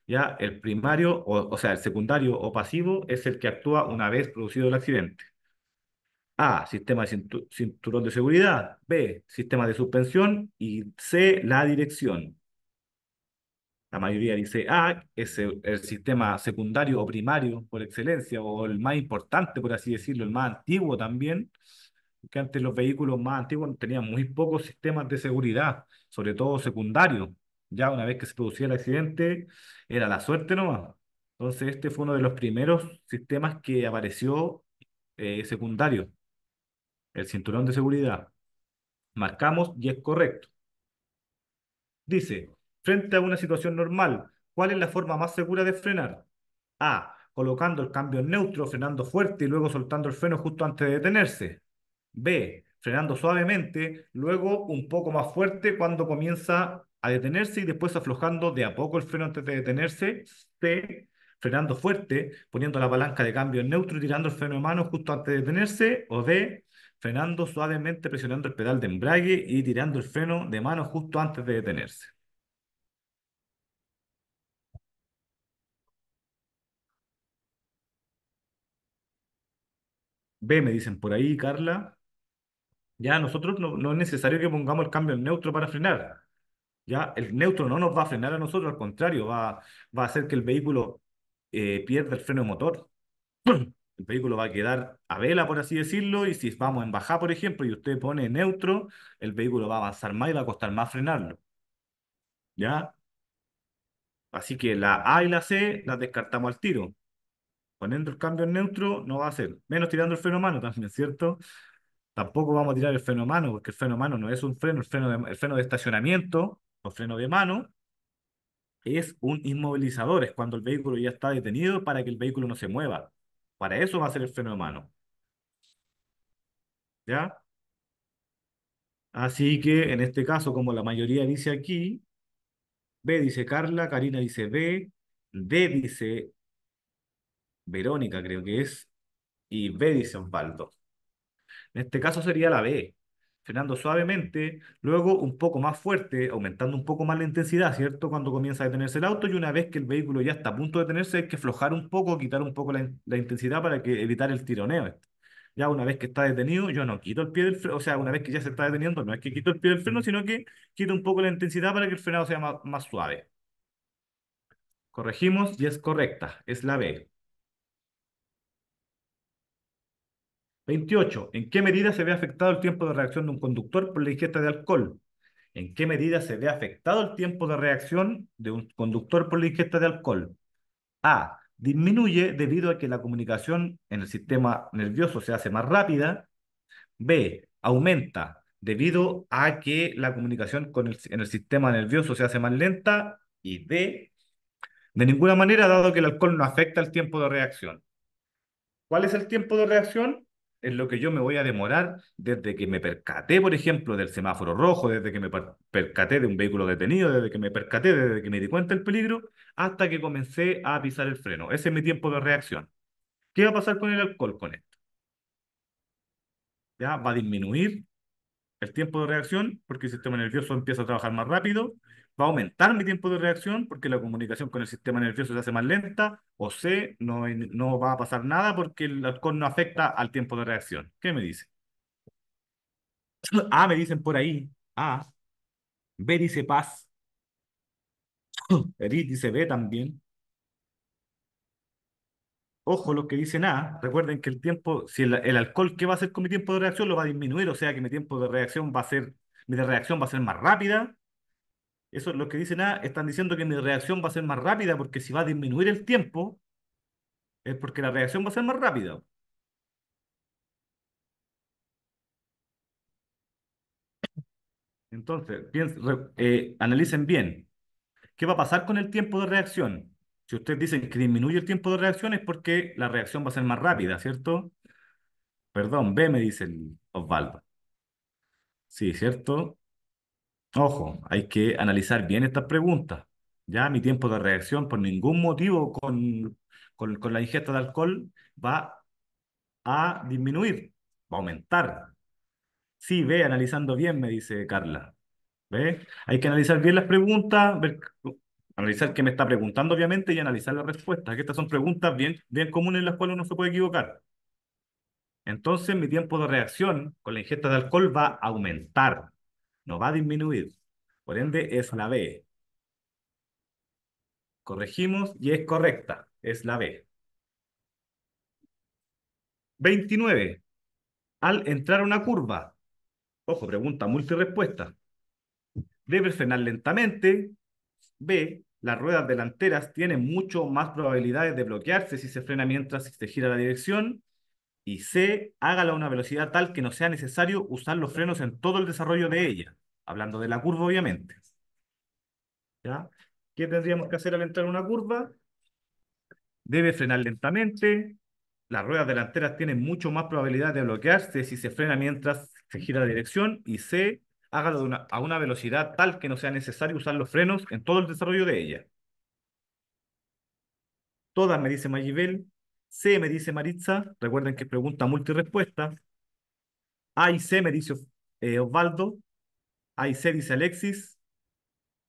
¿ya? El primario, o, o sea, el secundario o pasivo es el que actúa una vez producido el accidente. A, sistema de cinturón de seguridad. B, sistema de suspensión. Y C, la dirección la mayoría dice ah, es el sistema secundario o primario por excelencia, o el más importante, por así decirlo, el más antiguo también, que antes los vehículos más antiguos tenían muy pocos sistemas de seguridad, sobre todo secundario Ya una vez que se producía el accidente, era la suerte nomás. Entonces este fue uno de los primeros sistemas que apareció eh, secundario, el cinturón de seguridad. Marcamos y es correcto. Dice, frente a una situación normal. ¿Cuál es la forma más segura de frenar? A. Colocando el cambio en neutro, frenando fuerte y luego soltando el freno justo antes de detenerse. B. Frenando suavemente, luego un poco más fuerte cuando comienza a detenerse y después aflojando de a poco el freno antes de detenerse. C. Frenando fuerte, poniendo la palanca de cambio en neutro y tirando el freno de mano justo antes de detenerse. O D frenando suavemente, presionando el pedal de embrague y tirando el freno de mano justo antes de detenerse. B me dicen por ahí, Carla, ya nosotros no, es necesario que pongamos el cambio en neutro para frenar. Ya el neutro no nos va a frenar a nosotros, al contrario, va, va a hacer que el vehículo eh, pierda el freno de motor. (clears throat) El vehículo va a quedar a vela, por así decirlo, y si vamos en bajar por ejemplo, y usted pone neutro, el vehículo va a avanzar más y va a costar más frenarlo. ¿Ya? Así que la A y la C las descartamos al tiro poniendo el cambio en neutro no va a ser. Menos tirando el freno mano también, ¿cierto? Tampoco vamos a tirar el freno mano, porque el freno mano no es un freno, el freno de, el freno de estacionamiento o freno de mano es un inmovilizador, es cuando el vehículo ya está detenido para que el vehículo no se mueva. Para eso va a ser el freno de mano. ¿Ya? Así que en este caso, como la mayoría dice aquí, B dice Carla, Karina dice B, D dice Verónica creo que es, y B dice Osvaldo. En este caso sería la B, frenando suavemente, luego un poco más fuerte, aumentando un poco más la intensidad, ¿cierto? Cuando comienza a detenerse el auto y una vez que el vehículo ya está a punto de detenerse, hay que aflojar un poco, quitar un poco la, intensidad para que, evitar el tironeo. Este. Ya una vez que está detenido, yo no quito el pie del freno, o sea, una vez que ya se está deteniendo, no es que quito el pie del freno, sino que quito un poco la intensidad para que el frenado sea más suave. Corregimos y es correcta, es la B. 28. ¿En qué medida se ve afectado el tiempo de reacción de un conductor por la ingesta de alcohol? ¿En qué medida se ve afectado el tiempo de reacción de un conductor por la ingesta de alcohol? A. Disminuye debido a que la comunicación en el sistema nervioso se hace más rápida. B. Aumenta debido a que la comunicación en el sistema nervioso se hace más lenta. Y D. De ninguna manera, dado que el alcohol no afecta el tiempo de reacción. ¿Cuál es el tiempo de reacción? Es lo que yo me voy a demorar desde que me percaté, por ejemplo, del semáforo rojo, desde que me percaté de un vehículo detenido, desde que me percaté, desde que me di cuenta del peligro, hasta que comencé a pisar el freno. Ese es mi tiempo de reacción. ¿Qué va a pasar con el alcohol con esto? Ya va a disminuir el tiempo de reacción porque el sistema nervioso empieza a trabajar más rápido va a aumentar mi tiempo de reacción porque la comunicación con el sistema nervioso se hace más lenta, o C, no, no va a pasar nada porque el alcohol no afecta al tiempo de reacción. ¿Qué me dicen? A, me dicen por ahí, A. B dice paz. (clears throat) Eric dice B también. Ojo, lo que dicen A, recuerden que el tiempo, si el, alcohol, ¿qué va a hacer con mi tiempo de reacción? Lo va a disminuir, o sea que mi tiempo de reacción va a ser, mi de reacción va a ser más rápida, eso es lo que dicen, ah, están diciendo que mi reacción va a ser más rápida porque si va a disminuir el tiempo, es porque la reacción va a ser más rápida. Entonces, eh, analicen bien. ¿Qué va a pasar con el tiempo de reacción? Si ustedes dicen que disminuye el tiempo de reacción es porque la reacción va a ser más rápida, ¿cierto? Perdón, B me dice el Osvaldo. Sí, ¿cierto? Ojo, hay que analizar bien estas preguntas. Ya mi tiempo de reacción por ningún motivo con, con, la ingesta de alcohol va a disminuir, va a aumentar. Sí, ve, analizando bien, me dice Carla. ¿Ve? Hay que analizar bien las preguntas, analizar qué me está preguntando, obviamente, y analizar las respuestas. estas son preguntas bien, bien comunes en las cuales uno se puede equivocar. Entonces, mi tiempo de reacción con la ingesta de alcohol va a aumentar no va a disminuir. Por ende, es la B. Corregimos y es correcta. Es la B. 29. Al entrar a una curva, ojo, pregunta multirespuesta, debe frenar lentamente. B. Las ruedas delanteras tienen mucho más probabilidades de bloquearse si se frena mientras se gira la dirección y C, hágala a una velocidad tal que no sea necesario usar los frenos en todo el desarrollo de ella, hablando de la curva obviamente. ¿Ya? ¿Qué tendríamos que hacer al entrar en una curva? Debe frenar lentamente, las ruedas delanteras tienen mucho más probabilidad de bloquearse si se frena mientras se gira la dirección y C, hágala a una velocidad tal que no sea necesario usar los frenos en todo el desarrollo de ella. Todas, me dice Magibel, C, me dice Maritza. Recuerden que es pregunta multirespuesta. A y C, me dice eh, Osvaldo. A y C, dice Alexis.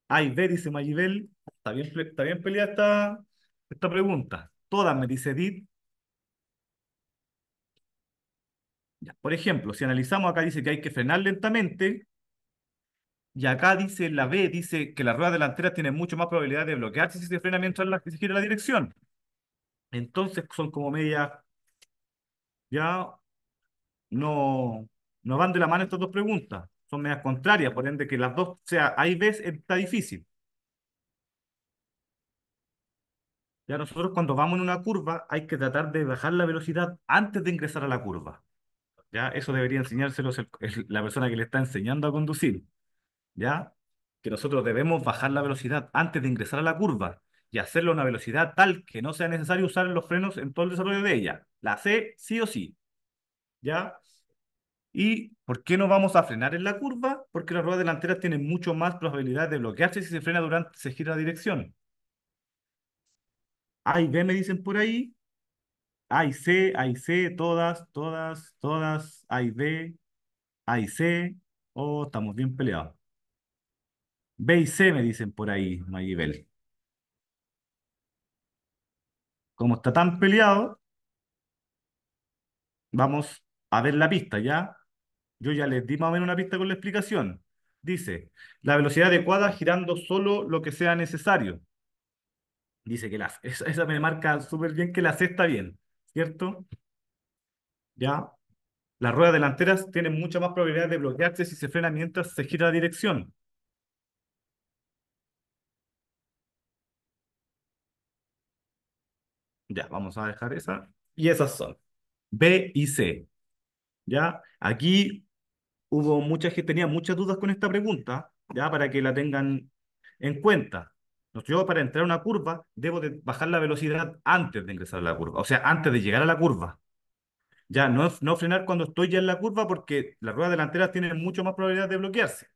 A B, dice Mayibel. Está bien, bien peleada esta, esta pregunta. Todas, me dice Edith. Por ejemplo, si analizamos acá dice que hay que frenar lentamente, y acá dice la B, dice que las ruedas delanteras tienen mucho más probabilidad de bloquearse si se frena mientras se gira la dirección. Entonces son como medias, ya no, van de la mano estas dos preguntas, son medias contrarias, por ende que las dos, o sea, hay veces está difícil. Ya nosotros cuando vamos en una curva hay que tratar de bajar la velocidad antes de ingresar a la curva. Ya eso debería enseñárselo la persona que le está enseñando a conducir. Ya que nosotros debemos bajar la velocidad antes de ingresar a la curva y hacerlo a una velocidad tal que no sea necesario usar los frenos en todo el desarrollo de ella. La C, sí o sí. ¿Ya? ¿Y por qué no vamos a frenar en la curva? Porque las ruedas delanteras tienen mucho más probabilidad de bloquearse si se frena durante, se gira la dirección. A y B me dicen por ahí. A y C, A y C, todas, todas, todas, A y B, A y C. Oh, estamos bien peleados. B y C me dicen por ahí, nivel como está tan peleado, vamos a ver la pista, ¿ya? Yo ya les di más o menos una pista con la explicación. Dice, la velocidad adecuada girando solo lo que sea necesario. Dice que la, esa, me marca súper bien que la C está bien, ¿cierto? Ya. Las ruedas delanteras tienen mucha más probabilidad de bloquearse si se frena mientras se gira la dirección. Ya, vamos a dejar esa. Y esas son B y C. Ya, aquí hubo mucha que tenía muchas dudas con esta pregunta, ya, para que la tengan en cuenta. Yo para entrar a una curva debo de bajar la velocidad antes de ingresar a la curva, o sea, antes de llegar a la curva. Ya, no, no frenar cuando estoy ya en la curva porque las ruedas delanteras tienen mucho más probabilidad de bloquearse.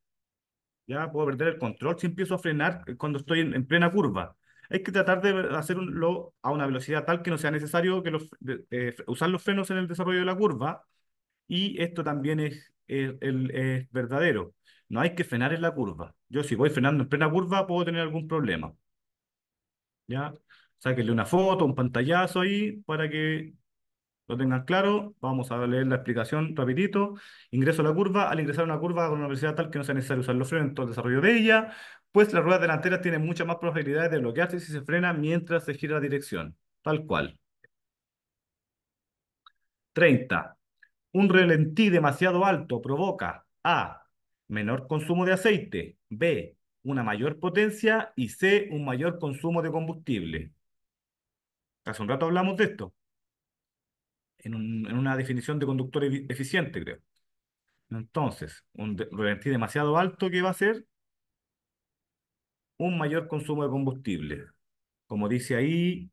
Ya puedo perder el control si empiezo a frenar cuando estoy en plena curva hay que tratar de hacerlo a una velocidad tal que no sea necesario usar los frenos en el desarrollo de la curva. Y esto también es, verdadero. No hay que frenar en la curva. Yo si voy frenando en plena curva puedo tener algún problema. ¿Ya? Sáquenle una foto, un pantallazo ahí para que lo tengan claro, vamos a leer la explicación rapidito. Ingreso a la curva, al ingresar a una curva con una velocidad tal que no sea necesario usar los frenos en todo el desarrollo de ella, pues la rueda delantera tiene mucha más probabilidades de bloquearse si se frena mientras se gira la dirección, tal cual. 30. Un relentí demasiado alto provoca A. Menor consumo de aceite, B. Una mayor potencia y C. Un mayor consumo de combustible. Hace un rato hablamos de esto. En, en una definición de conductor eficiente, creo. Entonces, un relentí demasiado alto, ¿qué va a hacer? un mayor consumo de combustible, como dice ahí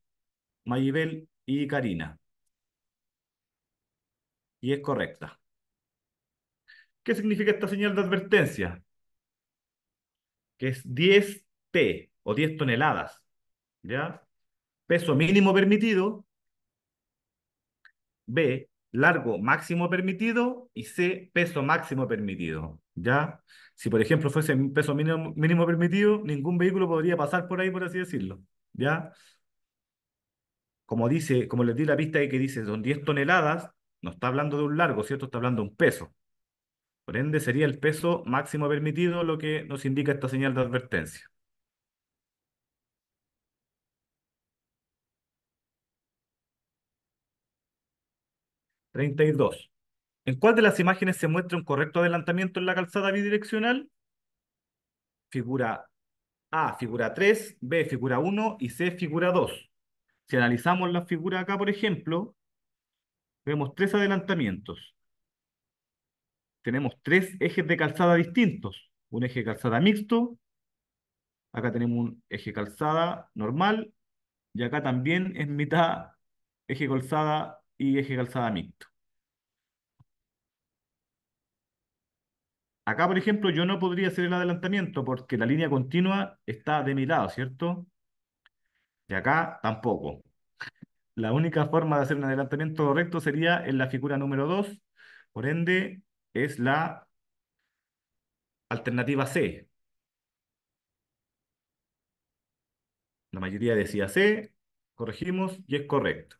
Mayibel y Karina. Y es correcta. ¿Qué significa esta señal de advertencia? Que es 10 T o 10 toneladas. ¿Ya? Peso mínimo permitido. B, largo máximo permitido. Y C, peso máximo permitido. ¿Ya? Si, por ejemplo, fuese un peso mínimo, permitido, ningún vehículo podría pasar por ahí, por así decirlo. ¿Ya? Como dice, como les di la pista ahí que dice, son 10 toneladas, no está hablando de un largo, ¿cierto? Está hablando de un peso. Por ende, sería el peso máximo permitido lo que nos indica esta señal de advertencia. 32 ¿En cuál de las imágenes se muestra un correcto adelantamiento en la calzada bidireccional? Figura A, figura 3, B, figura 1 y C, figura 2. Si analizamos la figura acá, por ejemplo, vemos tres adelantamientos. Tenemos tres ejes de calzada distintos. Un eje calzada mixto, acá tenemos un eje calzada normal y acá también es mitad eje calzada y eje calzada mixto. Acá, por ejemplo, yo no podría hacer el adelantamiento porque la línea continua está de mi lado, ¿cierto? Y acá tampoco. La única forma de hacer un adelantamiento correcto sería en la figura número 2. Por ende, es la alternativa C. La mayoría decía C, corregimos y es correcto.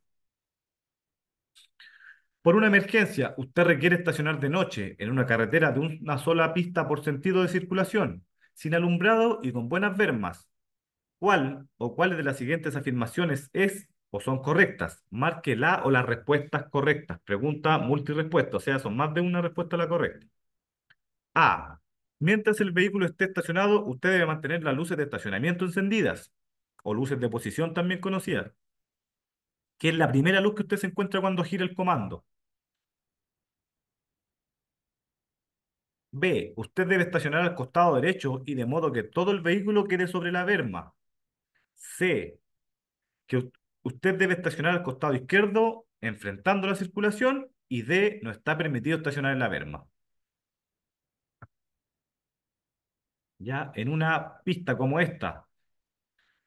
Por una emergencia, usted requiere estacionar de noche en una carretera de una sola pista por sentido de circulación, sin alumbrado y con buenas vermas. ¿Cuál o cuáles de las siguientes afirmaciones es o son correctas? Marque la o las respuestas correctas. Pregunta multirespuesta, o sea, son más de una respuesta la correcta. A. Mientras el vehículo esté estacionado, usted debe mantener las luces de estacionamiento encendidas o luces de posición también conocidas que es la primera luz que usted se encuentra cuando gira el comando. B. Usted debe estacionar al costado derecho y de modo que todo el vehículo quede sobre la verma. C. Que usted debe estacionar al costado izquierdo enfrentando la circulación y D. No está permitido estacionar en la verma. Ya en una pista como esta,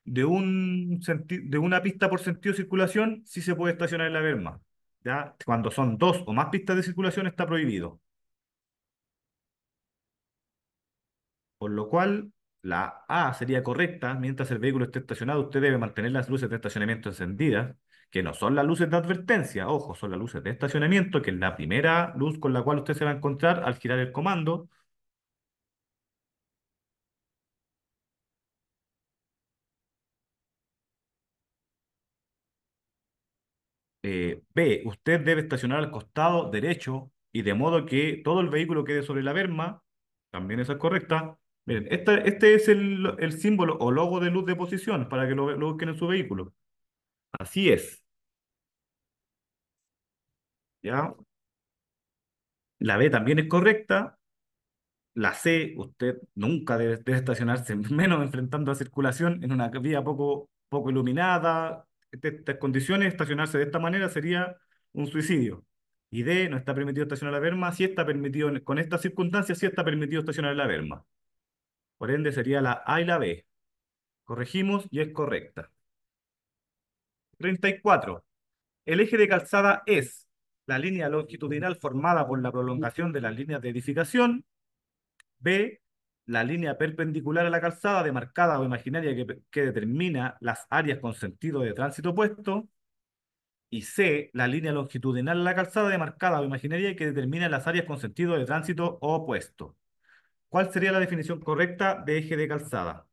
de, un de una pista por sentido de circulación sí se puede estacionar en la berma. ¿ya? Cuando son dos o más pistas de circulación está prohibido. Por lo cual, la A sería correcta. Mientras el vehículo esté estacionado, usted debe mantener las luces de estacionamiento encendidas, que no son las luces de advertencia, ojo, son las luces de estacionamiento, que es la primera luz con la cual usted se va a encontrar al girar el comando B, eh, usted debe estacionar al costado derecho y de modo que todo el vehículo quede sobre la berma, también esa es correcta. Miren, este es el, símbolo o logo de luz de posición para que lo, busquen en su vehículo. Así es. ¿Ya? La B también es correcta. La C, usted nunca debe, estacionarse, (laughs) menos enfrentando a circulación en una vía poco, poco iluminada, este, estas condiciones, estacionarse de esta manera sería un suicidio. Y D, no está permitido estacionar la berma, si está permitido, con estas circunstancias, si sí está permitido estacionar la berma. Por ende, sería la A y la B. Corregimos y es correcta. 34. El eje de calzada es la línea longitudinal formada por la prolongación de las líneas de edificación, B, la línea perpendicular a la calzada demarcada o imaginaria que, determina las áreas con sentido de tránsito opuesto. Y C, la línea longitudinal a la calzada demarcada o imaginaria que determina las áreas con sentido de tránsito opuesto. ¿Cuál sería la definición correcta de eje de calzada?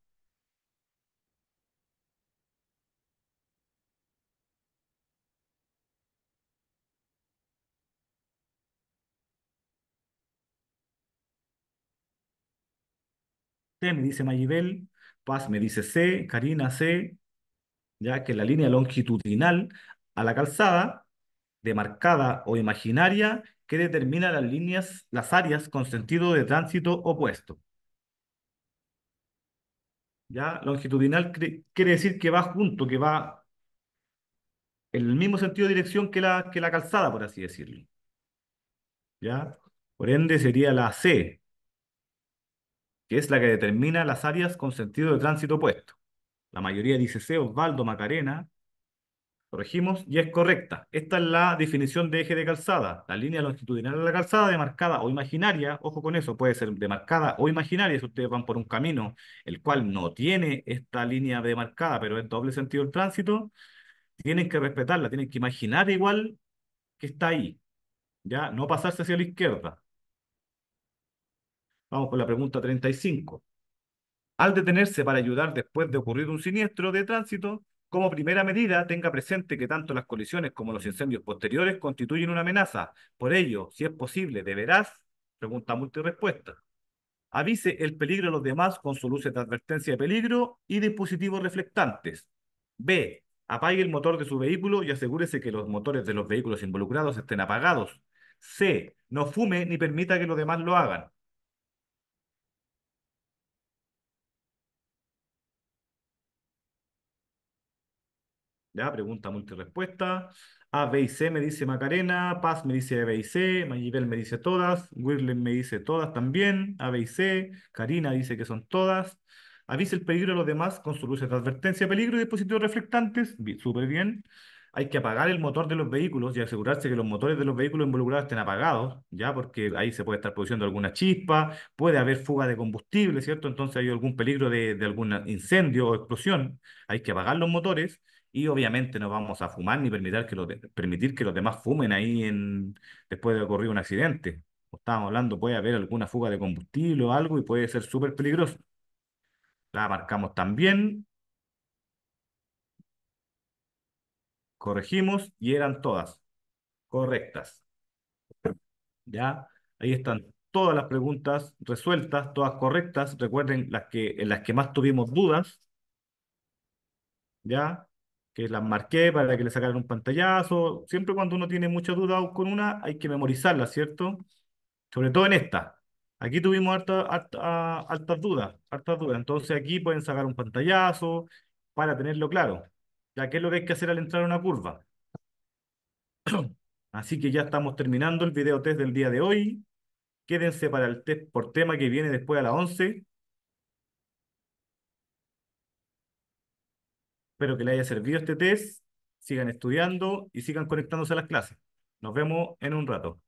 T me dice Mayibel, Paz me dice C, Karina C, ya que la línea longitudinal a la calzada, demarcada o imaginaria, que determina las líneas, las áreas con sentido de tránsito opuesto. ¿Ya? Longitudinal quiere decir que va junto, que va en el mismo sentido de dirección que la, que la calzada, por así decirlo. ¿Ya? Por ende sería la C, que es la que determina las áreas con sentido de tránsito opuesto. La mayoría dice C, Osvaldo, Macarena. Corregimos y es correcta. Esta es la definición de eje de calzada. La línea longitudinal de la calzada demarcada o imaginaria, ojo con eso, puede ser demarcada o imaginaria si ustedes van por un camino el cual no tiene esta línea demarcada, pero en doble sentido el tránsito, tienen que respetarla, tienen que imaginar igual que está ahí. ¿ya? No pasarse hacia la izquierda. Vamos con la pregunta 35. Al detenerse para ayudar después de ocurrir un siniestro de tránsito, como primera medida, tenga presente que tanto las colisiones como los incendios posteriores constituyen una amenaza. Por ello, si es posible, ¿de veras? pregunta multirespuesta, avise el peligro a los demás con su luces de advertencia de peligro y dispositivos reflectantes. B. Apague el motor de su vehículo y asegúrese que los motores de los vehículos involucrados estén apagados. C. No fume ni permita que los demás lo hagan. Pregunta multirespuesta. A, B y C me dice Macarena, Paz me dice A, B y C, Mayibel me dice todas, Wirlen me dice todas también, A, B y C, Karina dice que son todas. Avise el peligro a los demás con sus luces de advertencia peligro y dispositivos reflectantes, súper bien. Hay que apagar el motor de los vehículos y asegurarse que los motores de los vehículos involucrados estén apagados, ya porque ahí se puede estar produciendo alguna chispa, puede haber fuga de combustible, ¿cierto? Entonces hay algún peligro de algún incendio o explosión. Hay que apagar los motores y obviamente no vamos a fumar ni permitir que, los permitir que los demás fumen ahí en, después de ocurrir un accidente. estábamos hablando, puede haber alguna fuga de combustible o algo y puede ser súper peligroso. La marcamos también. Corregimos y eran todas correctas. ¿Ya? Ahí están todas las preguntas resueltas, todas correctas. Recuerden las que, en las que más tuvimos dudas. ¿Ya? que las marqué para que le sacaran un pantallazo. Siempre cuando uno tiene muchas dudas con una, hay que memorizarla, ¿cierto? Sobre todo en esta. Aquí tuvimos altas ah, dudas, hartas dudas. Entonces aquí pueden sacar un pantallazo para tenerlo claro. Ya que es lo que hay que hacer al entrar a una curva. (clears throat) Así que ya estamos terminando el video test del día de hoy. Quédense para el test por tema que viene después a las 11. Espero que les haya servido este test, sigan estudiando y sigan conectándose a las clases. Nos vemos en un rato.